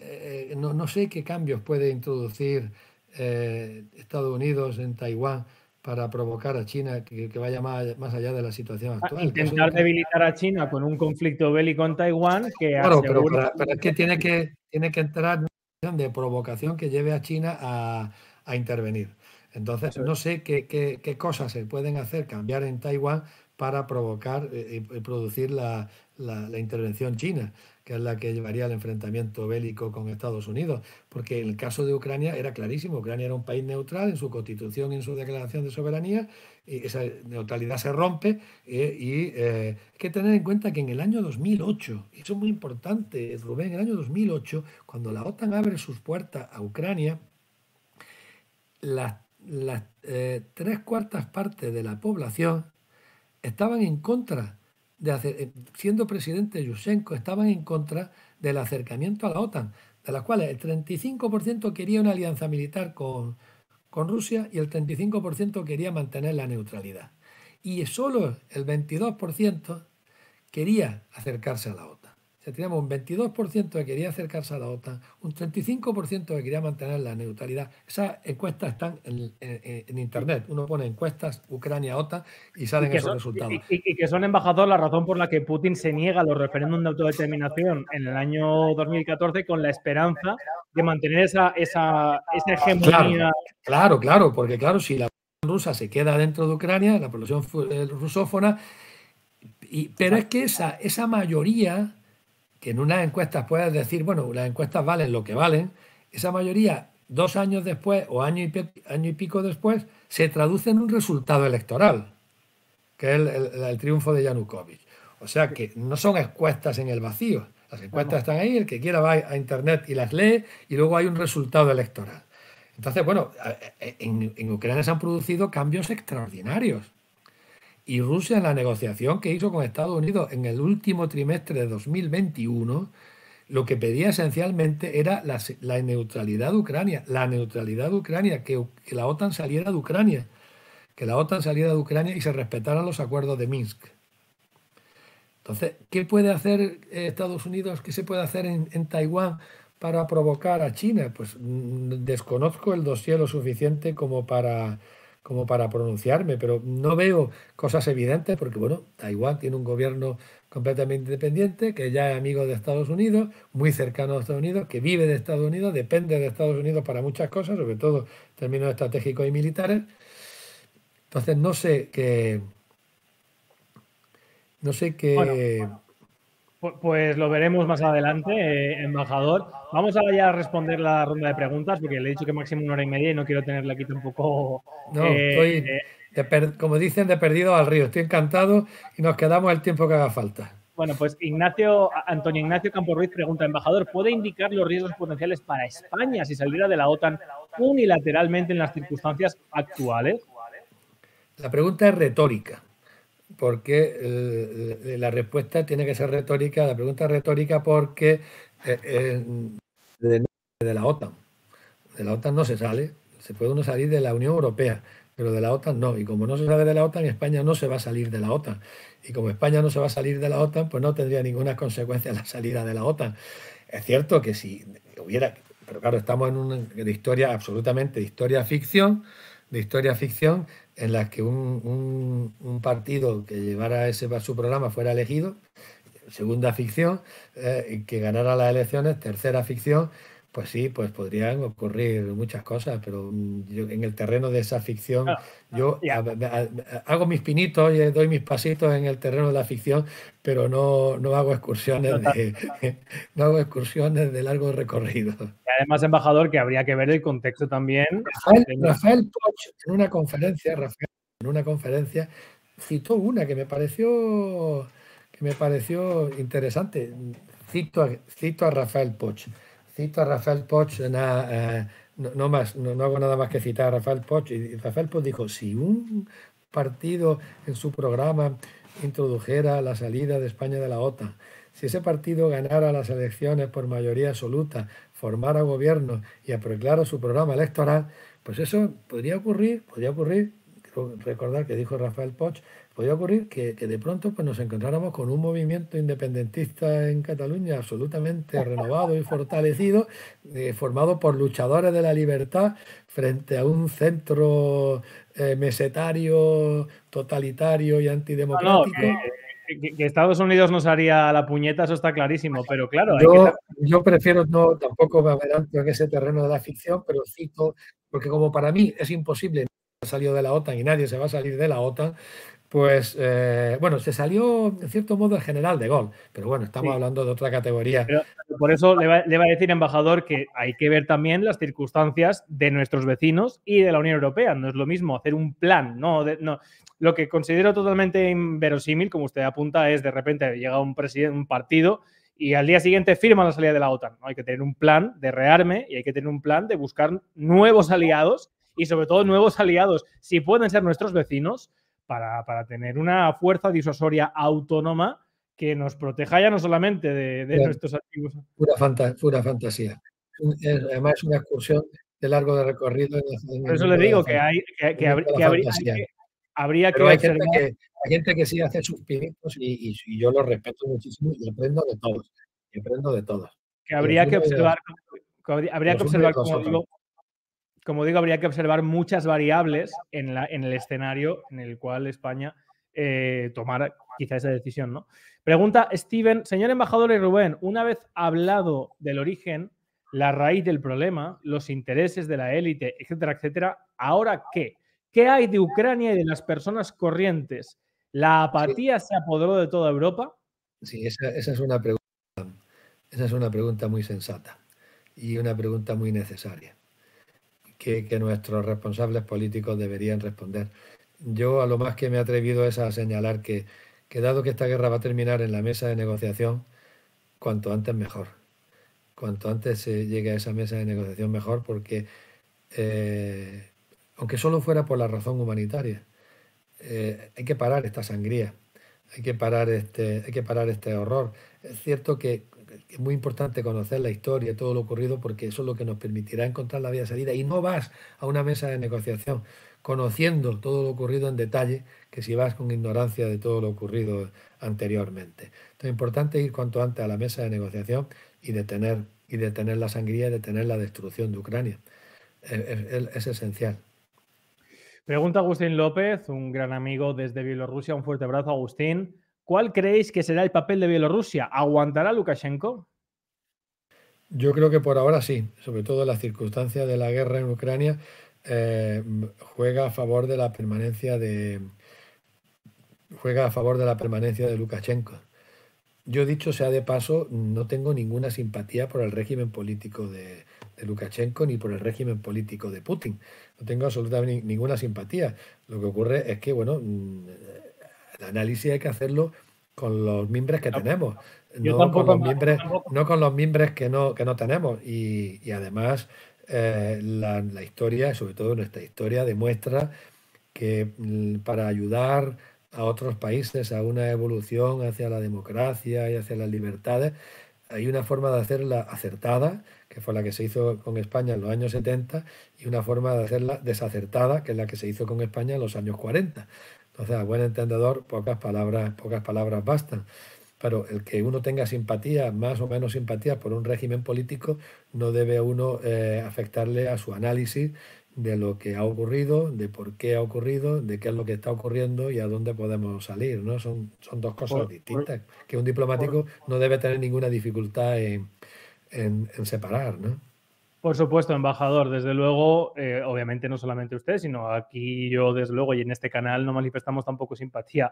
eh, no, sé qué cambios puede introducir eh, Estados Unidos en Taiwán para provocar a China que, vaya más, allá de la situación ah, actual. Intentar debilitar a China con un conflicto bélico en Taiwán que... Claro, pero, es que tiene, que tiene que entrar una de provocación que lleve a China a, intervenir. Entonces, no sé qué, cosas se pueden hacer, cambiar en Taiwán para provocar eh, y producir la, la, intervención china, que es la que llevaría al enfrentamiento bélico con Estados Unidos, porque el caso de Ucrania era clarísimo, Ucrania era un país neutral en su constitución y en su declaración de soberanía, y esa neutralidad se rompe eh, y eh, hay que tener en cuenta que en el año 2008, y eso es muy importante, Rubén, en el año 2008, cuando la OTAN abre sus puertas a Ucrania, las, eh, tres cuartas partes de la población estaban en contra eh, siendo presidente Yushchenko, estaban en contra del acercamiento a la OTAN, de las cuales el 35% quería una alianza militar con, con Rusia y el 35% quería mantener la neutralidad. Y solo el 22% quería acercarse a la OTAN teníamos un 22% que quería acercarse a la OTAN, un 35% que quería mantener la neutralidad. Esas encuestas están en, Internet. Uno pone encuestas Ucrania-OTAN y salen esos resultados. Y, que son, embajadores. la razón por la que Putin se niega a los referéndums de autodeterminación en el año 2014 con la esperanza de mantener esa, esa, esa hegemonía. Claro, claro, porque claro, si la rusa se queda dentro de Ucrania, la población eh, rusófona, y, pero es que esa, esa mayoría que en unas encuestas puedes decir, bueno, las encuestas valen lo que valen, esa mayoría dos años después o año y, pico después se traduce en un resultado electoral, que es el, triunfo de Yanukovych. O sea que no son encuestas en el vacío, las encuestas están ahí, el que quiera va a internet y las lee y luego hay un resultado electoral. Entonces, bueno, en, en Ucrania se han producido cambios extraordinarios y Rusia en la negociación que hizo con Estados Unidos en el último trimestre de 2021, lo que pedía esencialmente era la, neutralidad de Ucrania, la neutralidad de Ucrania, que, la OTAN saliera de Ucrania, que la OTAN saliera de Ucrania y se respetaran los acuerdos de Minsk. Entonces, ¿qué puede hacer eh, Estados Unidos? ¿Qué se puede hacer en Taiwán para provocar a China? Pues mm, desconozco el dossier lo suficiente como para como para pronunciarme, pero no veo cosas evidentes porque, bueno, Taiwán tiene un gobierno completamente independiente, que ya es amigo de Estados Unidos, muy cercano a Estados Unidos, que vive de Estados Unidos, depende de Estados Unidos para muchas cosas, sobre todo en términos estratégicos y militares. Entonces, no sé qué... No sé qué... Pues lo veremos más adelante, eh, embajador. Vamos ahora ya a responder la ronda de preguntas, porque le he dicho que máximo una hora y media y no quiero tenerle aquí tampoco. No, eh, estoy, eh, como dicen, de perdido al río. Estoy encantado y nos quedamos el tiempo que haga falta. Bueno, pues Ignacio, Antonio Ignacio Campo Ruiz pregunta, embajador, ¿puede indicar los riesgos potenciales para España si saliera de la OTAN unilateralmente en las circunstancias actuales? La pregunta es retórica, porque eh, la respuesta tiene que ser retórica, la pregunta es retórica porque eh, eh, de, la OTAN. De la OTAN no se sale, se puede uno salir de la Unión Europea, pero de la OTAN no. Y como no se sale de la OTAN, España no se va a salir de la OTAN. Y como España no se va a salir de la OTAN, pues no tendría ninguna consecuencia la salida de la OTAN. Es cierto que si hubiera, pero claro, estamos en una historia absolutamente de historia ficción, de historia ficción, en la que un, un partido que llevara ese su programa fuera elegido, segunda ficción, eh, que ganara las elecciones, tercera ficción, pues sí, pues podrían ocurrir muchas cosas, pero mm, en el terreno de esa ficción, ah, ah, yo hago mis pinitos y doy mis pasitos en el terreno de la ficción, pero no, no hago excursiones de, (laughs) hago excursiones de largo recorrido. Y además, embajador, que habría que ver el contexto también. Rafael, Poch, en una conferencia, en una conferencia, citó una que me pareció me pareció interesante. Cito a, cito a Rafael Poch. Cito a Rafael Poch, eh, no, más, no, hago nada más que citar a Rafael Poch. Y Rafael Poch dijo, si un partido en su programa introdujera la salida de España de la OTAN, si ese partido ganara las elecciones por mayoría absoluta, formara gobierno y aprovechara su programa electoral, pues eso podría ocurrir, podría ocurrir, recordar que dijo Rafael Poch, Podría ocurrir que, de pronto pues, nos encontráramos con un movimiento independentista en Cataluña absolutamente (laughs) renovado y fortalecido, eh, formado por luchadores de la libertad frente a un centro eh, mesetario, totalitario y antidemocrático. que, Estados Unidos nos haría la puñeta, eso está clarísimo, pero claro. yo, yo prefiero no tampoco me adelanto en ese terreno de la ficción, pero cito, porque como para mí es imposible salido de la OTAN y nadie se va a salir de la OTAN, pues eh, bueno, se salió de cierto modo el general de gol, pero bueno, estamos hablando de otra categoría. por eso le va, a decir, embajador, que hay que ver también las circunstancias de nuestros vecinos y de la Unión Europea. No es lo mismo hacer un plan, no, Lo que considero totalmente inverosímil, como usted apunta, es de repente llega un un partido y al día siguiente firma la salida de la OTAN. Hay que tener un plan de rearme y hay que tener un plan de buscar nuevos aliados y sobre todo nuevos aliados, si pueden ser nuestros vecinos, para, para tener una fuerza disuasoria autónoma que nos proteja ya no solamente de, nuestros activos. Pura, fantasía. pura fantasía. Es, además, una excursión de largo recorrido. Por eso le digo que, hay, que, habría, que, habría, hay gente que sí hace sus pinitos y, yo los respeto muchísimo y aprendo de todos. de todos. Que habría que observar, habría que observar, como digo, como digo, habría que observar muchas variables en, el escenario en el cual España eh, tomara quizá esa decisión. ¿no? Pregunta Steven, señor embajador y Rubén, una vez hablado del origen, la raíz del problema, los intereses de la élite, etcétera, etcétera, ¿ahora qué? ¿Qué hay de Ucrania y de las personas corrientes? ¿La apatía se apoderó de toda Europa? Sí, esa, es una pregunta, esa es una pregunta muy sensata y una pregunta muy necesaria que, nuestros responsables políticos deberían responder. Yo a lo más que me he atrevido es a señalar que, dado que esta guerra va a terminar en la mesa de negociación, cuanto antes mejor. Cuanto antes se llegue a esa mesa de negociación mejor, porque eh, aunque solo fuera por la razón humanitaria, eh, hay que parar esta sangría, hay que parar este, hay que parar este horror. Es cierto que es muy importante conocer la historia, todo lo ocurrido, porque eso es lo que nos permitirá encontrar la vía salida. Y no vas a una mesa de negociación conociendo todo lo ocurrido en detalle que si vas con ignorancia de todo lo ocurrido anteriormente. es importante ir cuanto antes a la mesa de negociación y detener, y detener la sangría y detener la destrucción de Ucrania. es esencial. Pregunta Agustín López, un gran amigo desde Bielorrusia. Un fuerte abrazo, Agustín. ¿Cuál creéis que será el papel de Bielorrusia? ¿Aguantará Lukashenko? Yo creo que por ahora sí, sobre todo las circunstancias de la guerra en Ucrania, eh, juega a favor de la permanencia de juega a favor de la permanencia de Lukashenko. Yo dicho sea de paso, no tengo ninguna simpatía por el régimen político de Lukashenko ni por el régimen político de Putin. No tengo absolutamente ninguna simpatía. Lo que ocurre es que, bueno, mm, el análisis hay que hacerlo con los mimbres que tenemos, no, con los mimbres, que no, tenemos. Y, además, eh, la, la, historia, sobre todo nuestra historia, demuestra que mm, para ayudar a otros países a una evolución hacia la democracia y hacia las libertades, hay una forma de hacerla acertada, que fue la que se hizo con España en los años 70, y una forma de hacerla desacertada, que es la que se hizo con España en los años 40. O sea, buen entendedor, pocas palabras, pocas palabras bastan. Pero el que uno tenga simpatía, más o menos simpatía por un régimen político, no debe uno eh, afectarle a su análisis de lo que ha ocurrido, de por qué ha ocurrido, de qué es lo que está ocurriendo y a dónde podemos salir. ¿no? Son, son dos cosas distintas que un diplomático no debe tener ninguna dificultad en, en separar. ¿no? Por supuesto, embajador. Desde luego, eh, obviamente no solamente usted, sino aquí yo, desde luego, y en este canal no manifestamos tampoco simpatía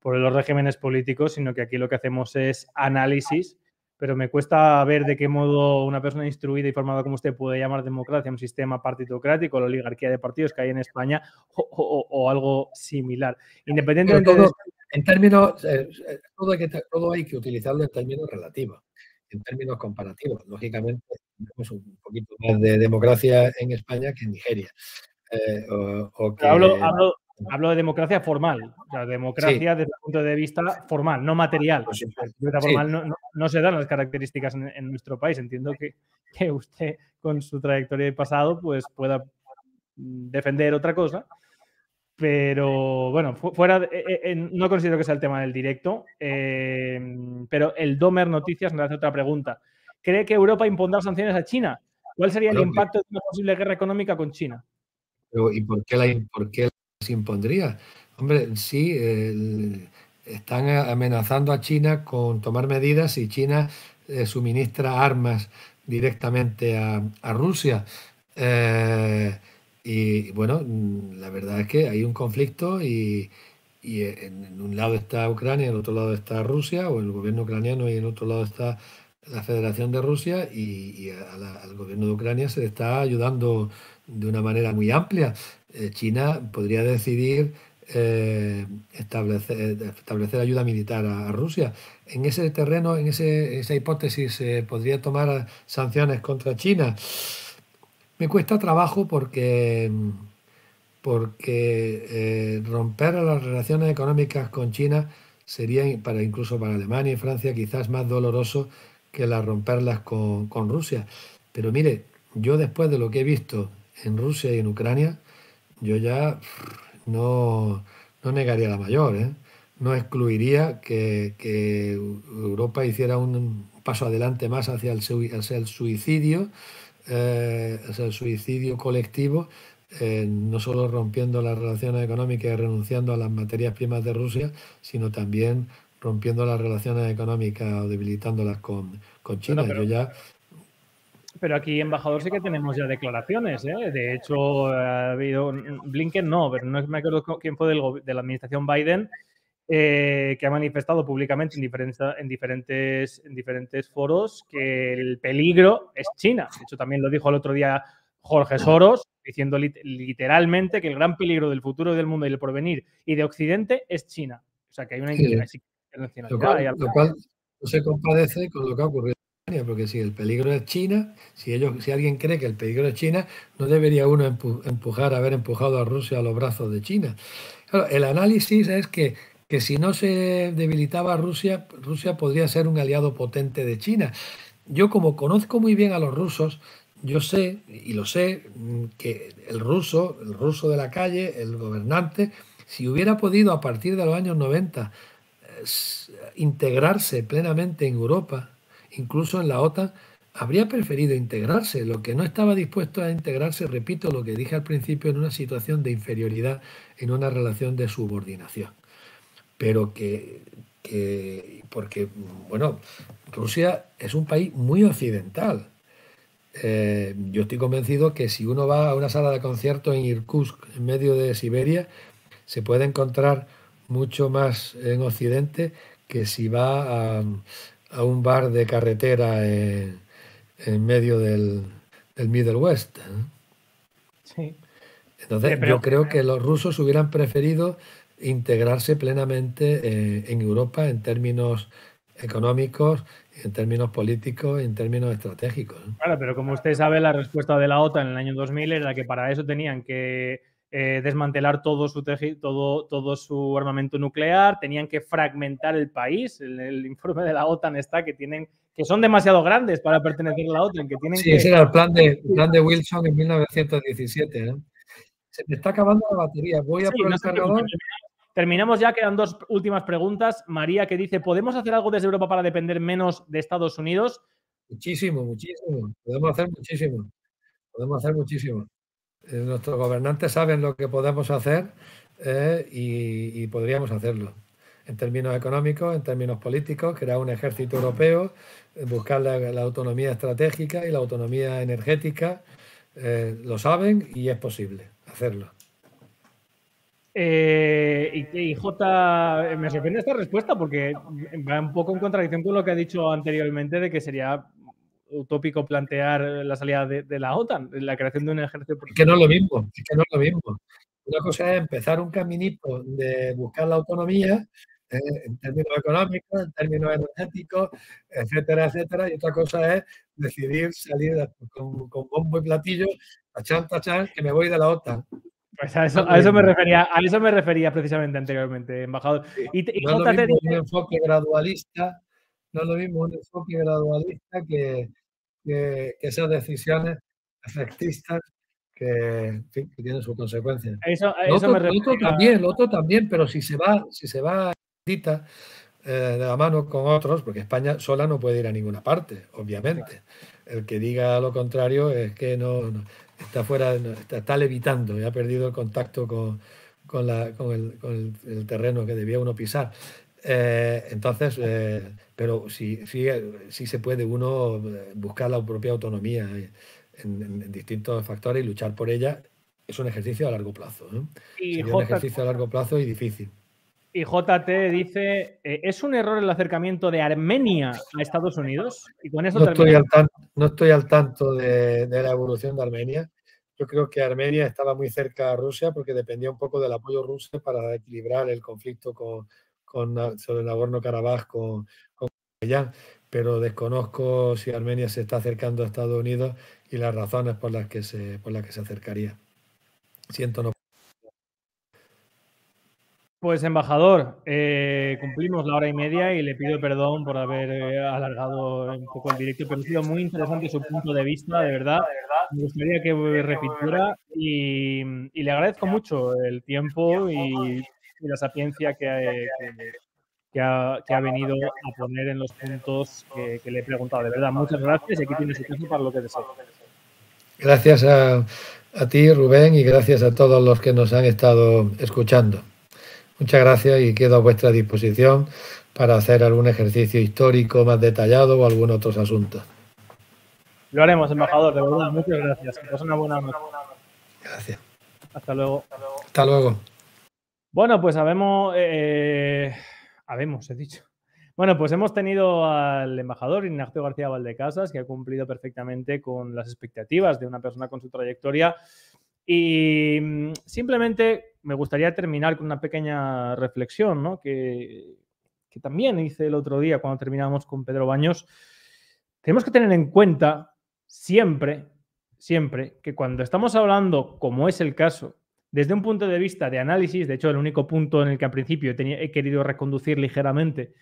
por los regímenes políticos, sino que aquí lo que hacemos es análisis, pero me cuesta ver de qué modo una persona instruida y formada como usted puede llamar democracia un sistema partitocrático, la oligarquía de partidos que hay en España o, algo similar. Independientemente En términos, eh, eh, todo, que, todo hay que utilizarlo en términos relativos, en términos comparativos. Lógicamente, pues, un poquito más de democracia en España que en Nigeria. Eh, hablo, de democracia formal, o democracia desde el punto de vista formal, no material. Formal no, se dan las características en, nuestro país. Entiendo que, usted, con su trayectoria de pasado, pues pueda mm, defender otra cosa. Pero bueno, fuera eh, eh, no considero que sea el tema del directo, pero el Domer Noticias me hace otra pregunta cree que Europa impondrá sanciones a China. ¿Cuál sería el impacto de una posible guerra económica con China? ¿Y por qué, las impondría? Hombre, sí, están amenazando a China con tomar medidas y China eh, suministra armas directamente a, Rusia. Eh, y bueno, mm, la verdad es que hay un conflicto y, en, un lado está Ucrania, en el otro lado está Rusia, o el gobierno ucraniano y en otro lado está la Federación de Rusia y, al gobierno de Ucrania se le está ayudando de una manera muy amplia. Eh, China podría decidir eh, establecer, ayuda militar a, Rusia. En ese terreno, en ese, esa hipótesis, ¿se eh, podría tomar sanciones contra China? Me cuesta trabajo porque, porque romper las relaciones económicas con China sería para incluso para Alemania y Francia quizás más doloroso que las romperlas con, con Rusia. Pero mire, yo después de lo que he visto en Rusia y en Ucrania, yo ya no, negaría la mayor, ¿eh? no excluiría que, Europa hiciera un paso adelante más hacia el, el suicidio, eh, el suicidio colectivo, eh, no solo rompiendo las relaciones económicas y renunciando a las materias primas de Rusia, sino también rompiendo las relaciones económicas o debilitándolas con, China. pero, ya... pero aquí, embajador, sí que tenemos ya declaraciones. ¿eh? De hecho, ha habido Blinken, no, pero no me acuerdo quién fue de la administración Biden. Eh, que ha manifestado públicamente en, diferentes, en, diferentes, foros que el peligro es China. De hecho, también lo dijo el otro día Jorge Soros, diciendo literalmente que el gran peligro del futuro del mundo y del porvenir y de Occidente es China. O sea, que hay una lo cual, no se compadece con lo que ha ocurrido en Ucrania, porque si el peligro es China, si ellos, si alguien cree que el peligro es China, no debería uno empujar, haber empujado a Rusia a los brazos de China. el análisis es que que si no se debilitaba Rusia, Rusia podría ser un aliado potente de China. Yo como conozco muy bien a los rusos, yo sé y lo sé mm, que el ruso, el ruso de la calle, el gobernante, si hubiera podido a partir de los años 90 eh, integrarse plenamente en Europa, incluso en la OTAN, habría preferido integrarse. Lo que no estaba dispuesto a integrarse, repito lo que dije al principio, en una situación de inferioridad, en una relación de subordinación. Pero que, porque, bueno, Rusia es un país muy occidental. Eh, yo estoy convencido que si uno va a una sala de concierto en Irkutsk, en medio de Siberia, se puede encontrar mucho más en Occidente que si va a, un bar de carretera en, medio del, del, Middle West. ¿eh? Entonces, yo creo que los rusos hubieran preferido integrarse plenamente eh, en Europa en términos económicos, en términos políticos, en términos estratégicos. ¿eh? Claro, pero como usted sabe, la respuesta de la OTAN en el año 2000 era que para eso tenían que eh, desmantelar todo su, todo, todo su armamento nuclear, tenían que fragmentar el país. El, informe de la OTAN está que tienen que son demasiado grandes para pertenecer a la OTAN. Que tienen sí, ese era el plan de, plan de Wilson en 1917. ¿eh? Se me está acabando la batería. Voy a Terminamos ya, quedan dos últimas preguntas. María que dice, ¿podemos hacer algo desde Europa para depender menos de Estados Unidos? Muchísimo, muchísimo. Podemos hacer muchísimo. Podemos hacer muchísimo. Eh, nuestros gobernantes saben lo que podemos hacer eh, y, podríamos hacerlo. En términos económicos, en términos políticos, crear un ejército europeo, eh, buscar la, autonomía estratégica y la autonomía energética, lo saben y es posible hacerlo. y, y, J, me sorprende esta respuesta porque va un poco en contradicción con lo que ha dicho anteriormente de que sería utópico plantear eh, la salida de, la OTAN, la creación de un ejército. Es que no es lo mismo, que no es lo mismo. Una cosa es empezar un caminito de buscar la autonomía eh, en términos económicos, en términos energéticos, etcétera, etcétera, y otra cosa es decidir salir con, bombo y platillo, tachán, tachán, que me voy de la OTAN. Pues a eso, me refería, a eso me refería precisamente anteriormente, embajador. y, y no es lo mismo un enfoque gradualista, no es lo mismo un enfoque gradualista que, esas decisiones efectistas que, que, tienen sus consecuencias. Eso, otro, también, lo otro también, pero si se va, si se va dita, eh, de la mano con otros, porque España sola no puede ir a ninguna parte, obviamente. El que diga lo contrario es que no, está fuera, está, levitando y ha perdido el contacto con, con, la, el, el, terreno que debía uno pisar. Eh, entonces, eh, pero sí, si se puede uno eh, buscar la propia autonomía en, distintos factores y luchar por ella. Es un ejercicio a largo plazo. Es Y un ejercicio a largo plazo y difícil. Y JT dice, ¿es un error el acercamiento de Armenia a Estados Unidos? Y con eso no, estoy al tanto, no, estoy al tanto, de, de, la evolución de Armenia. Yo creo que Armenia estaba muy cerca a Rusia porque dependía un poco del apoyo ruso para equilibrar el conflicto con, con, sobre Nagorno-Karabaj con, con pero desconozco si Armenia se está acercando a Estados Unidos y las razones por las que se, por las que se acercaría. Siento no. Pues embajador, eh, cumplimos la hora y media y le pido perdón por haber eh, alargado un poco el directo, pero ha sido muy interesante su punto de vista, de verdad. Me gustaría que eh, repitiera y, y le agradezco mucho el tiempo y y la sapiencia eh, que, ha, venido a poner en los puntos que, le he preguntado. De verdad, muchas gracias y aquí tienes el para lo que deseas. Gracias a, ti, Rubén, y gracias a todos los que nos han estado escuchando. Muchas gracias y quedo a vuestra disposición para hacer algún ejercicio histórico más detallado o algún otro asunto. Lo haremos, embajador, de verdad. Muchas gracias. Que una buena noche. Gracias. Hasta luego. Hasta luego. Bueno, pues habemos, eh, eh, habemos, he dicho. Bueno, pues hemos tenido al embajador Ignacio García Valdecasas, que ha cumplido perfectamente con las expectativas de una persona con su trayectoria. Y mm, simplemente me gustaría terminar con una pequeña reflexión, ¿no? Que, también hice el otro día cuando terminamos con Pedro Baños. Tenemos que tener en cuenta siempre, siempre, que cuando estamos hablando, como es el caso, desde un punto de vista de análisis, de hecho, el único punto en el que al principio he, querido reconducir ligeramente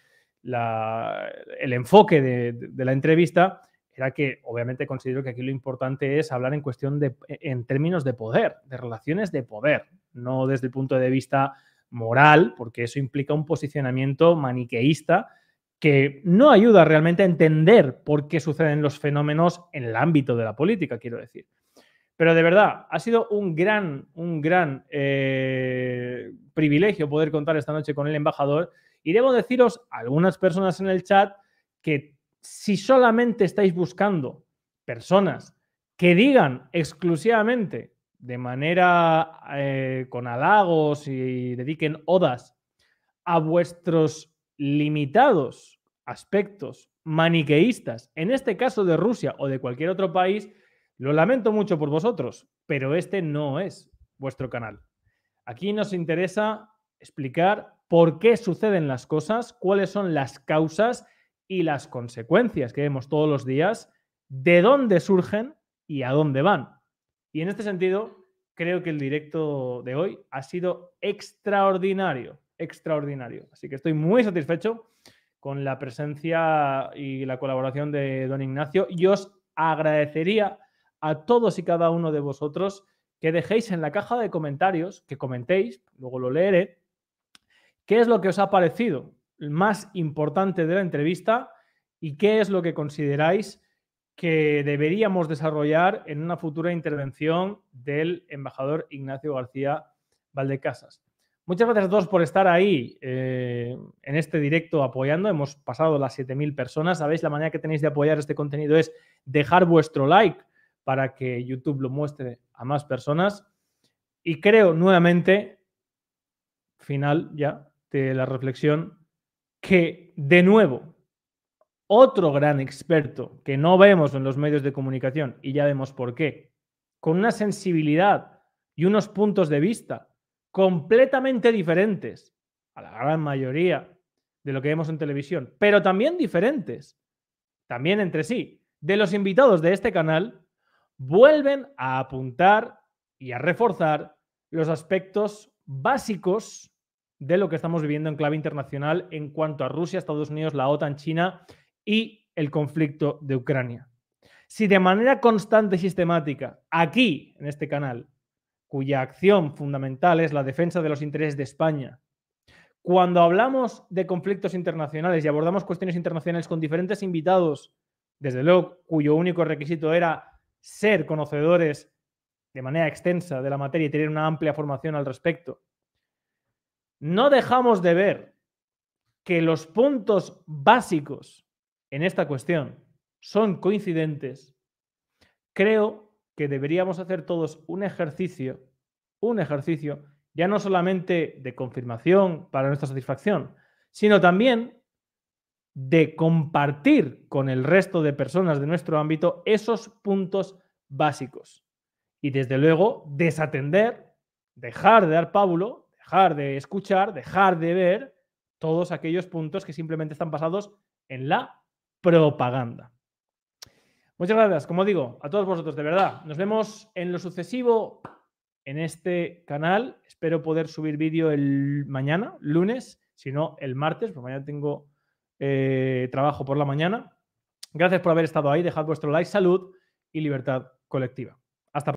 el enfoque de, la entrevista era que obviamente considero que aquí lo importante es hablar en cuestión de, en términos de poder, de relaciones de poder, no desde el punto de vista moral, porque eso implica un posicionamiento maniqueísta que no ayuda realmente a entender por qué suceden los fenómenos en el ámbito de la política, quiero decir. Pero de verdad, ha sido un gran, un gran eh, privilegio poder contar esta noche con el embajador. Y debo deciros, algunas personas en el chat, que si solamente estáis buscando personas que digan exclusivamente, de manera eh, con halagos y dediquen odas a vuestros limitados aspectos maniqueístas, en este caso de Rusia o de cualquier otro país, lo lamento mucho por vosotros, pero este no es vuestro canal. Aquí nos interesa explicar por qué suceden las cosas, cuáles son las causas y las consecuencias que vemos todos los días, de dónde surgen y a dónde van. Y en este sentido, creo que el directo de hoy ha sido extraordinario, extraordinario. Así que estoy muy satisfecho con la presencia y la colaboración de don Ignacio y os agradecería a todos y cada uno de vosotros que dejéis en la caja de comentarios, que comentéis, luego lo leeré, qué es lo que os ha parecido más importante de la entrevista y qué es lo que consideráis que deberíamos desarrollar en una futura intervención del embajador Ignacio García Valdecasas. Muchas gracias a todos por estar ahí eh, en este directo apoyando. Hemos pasado las 7.000 personas. Sabéis, la manera que tenéis de apoyar este contenido es dejar vuestro like para que YouTube lo muestre a más personas. Y creo nuevamente, final ya de la reflexión, que de nuevo, otro gran experto que no vemos en los medios de comunicación, y ya vemos por qué, con una sensibilidad y unos puntos de vista completamente diferentes a la gran mayoría de lo que vemos en televisión, pero también diferentes, también entre sí, de los invitados de este canal, vuelven a apuntar y a reforzar los aspectos básicos de lo que estamos viviendo en clave internacional en cuanto a Rusia, Estados Unidos, la OTAN, China y el conflicto de Ucrania. Si de manera constante y sistemática, aquí, en este canal, cuya acción fundamental es la defensa de los intereses de España, cuando hablamos de conflictos internacionales y abordamos cuestiones internacionales con diferentes invitados, desde luego cuyo único requisito era ser conocedores de manera extensa de la materia y tener una amplia formación al respecto, no dejamos de ver que los puntos básicos en esta cuestión son coincidentes, creo que deberíamos hacer todos un ejercicio, un ejercicio ya no solamente de confirmación para nuestra satisfacción, sino también de compartir con el resto de personas de nuestro ámbito esos puntos básicos. Y desde luego, desatender, dejar de dar pábulo, dejar de escuchar, dejar de ver todos aquellos puntos que simplemente están basados en la propaganda. Muchas gracias, como digo, a todos vosotros, de verdad. Nos vemos en lo sucesivo en este canal. Espero poder subir vídeo el mañana, lunes, si no el martes, porque mañana tengo eh, trabajo por la mañana. Gracias por haber estado ahí, dejad vuestro like, salud y libertad colectiva.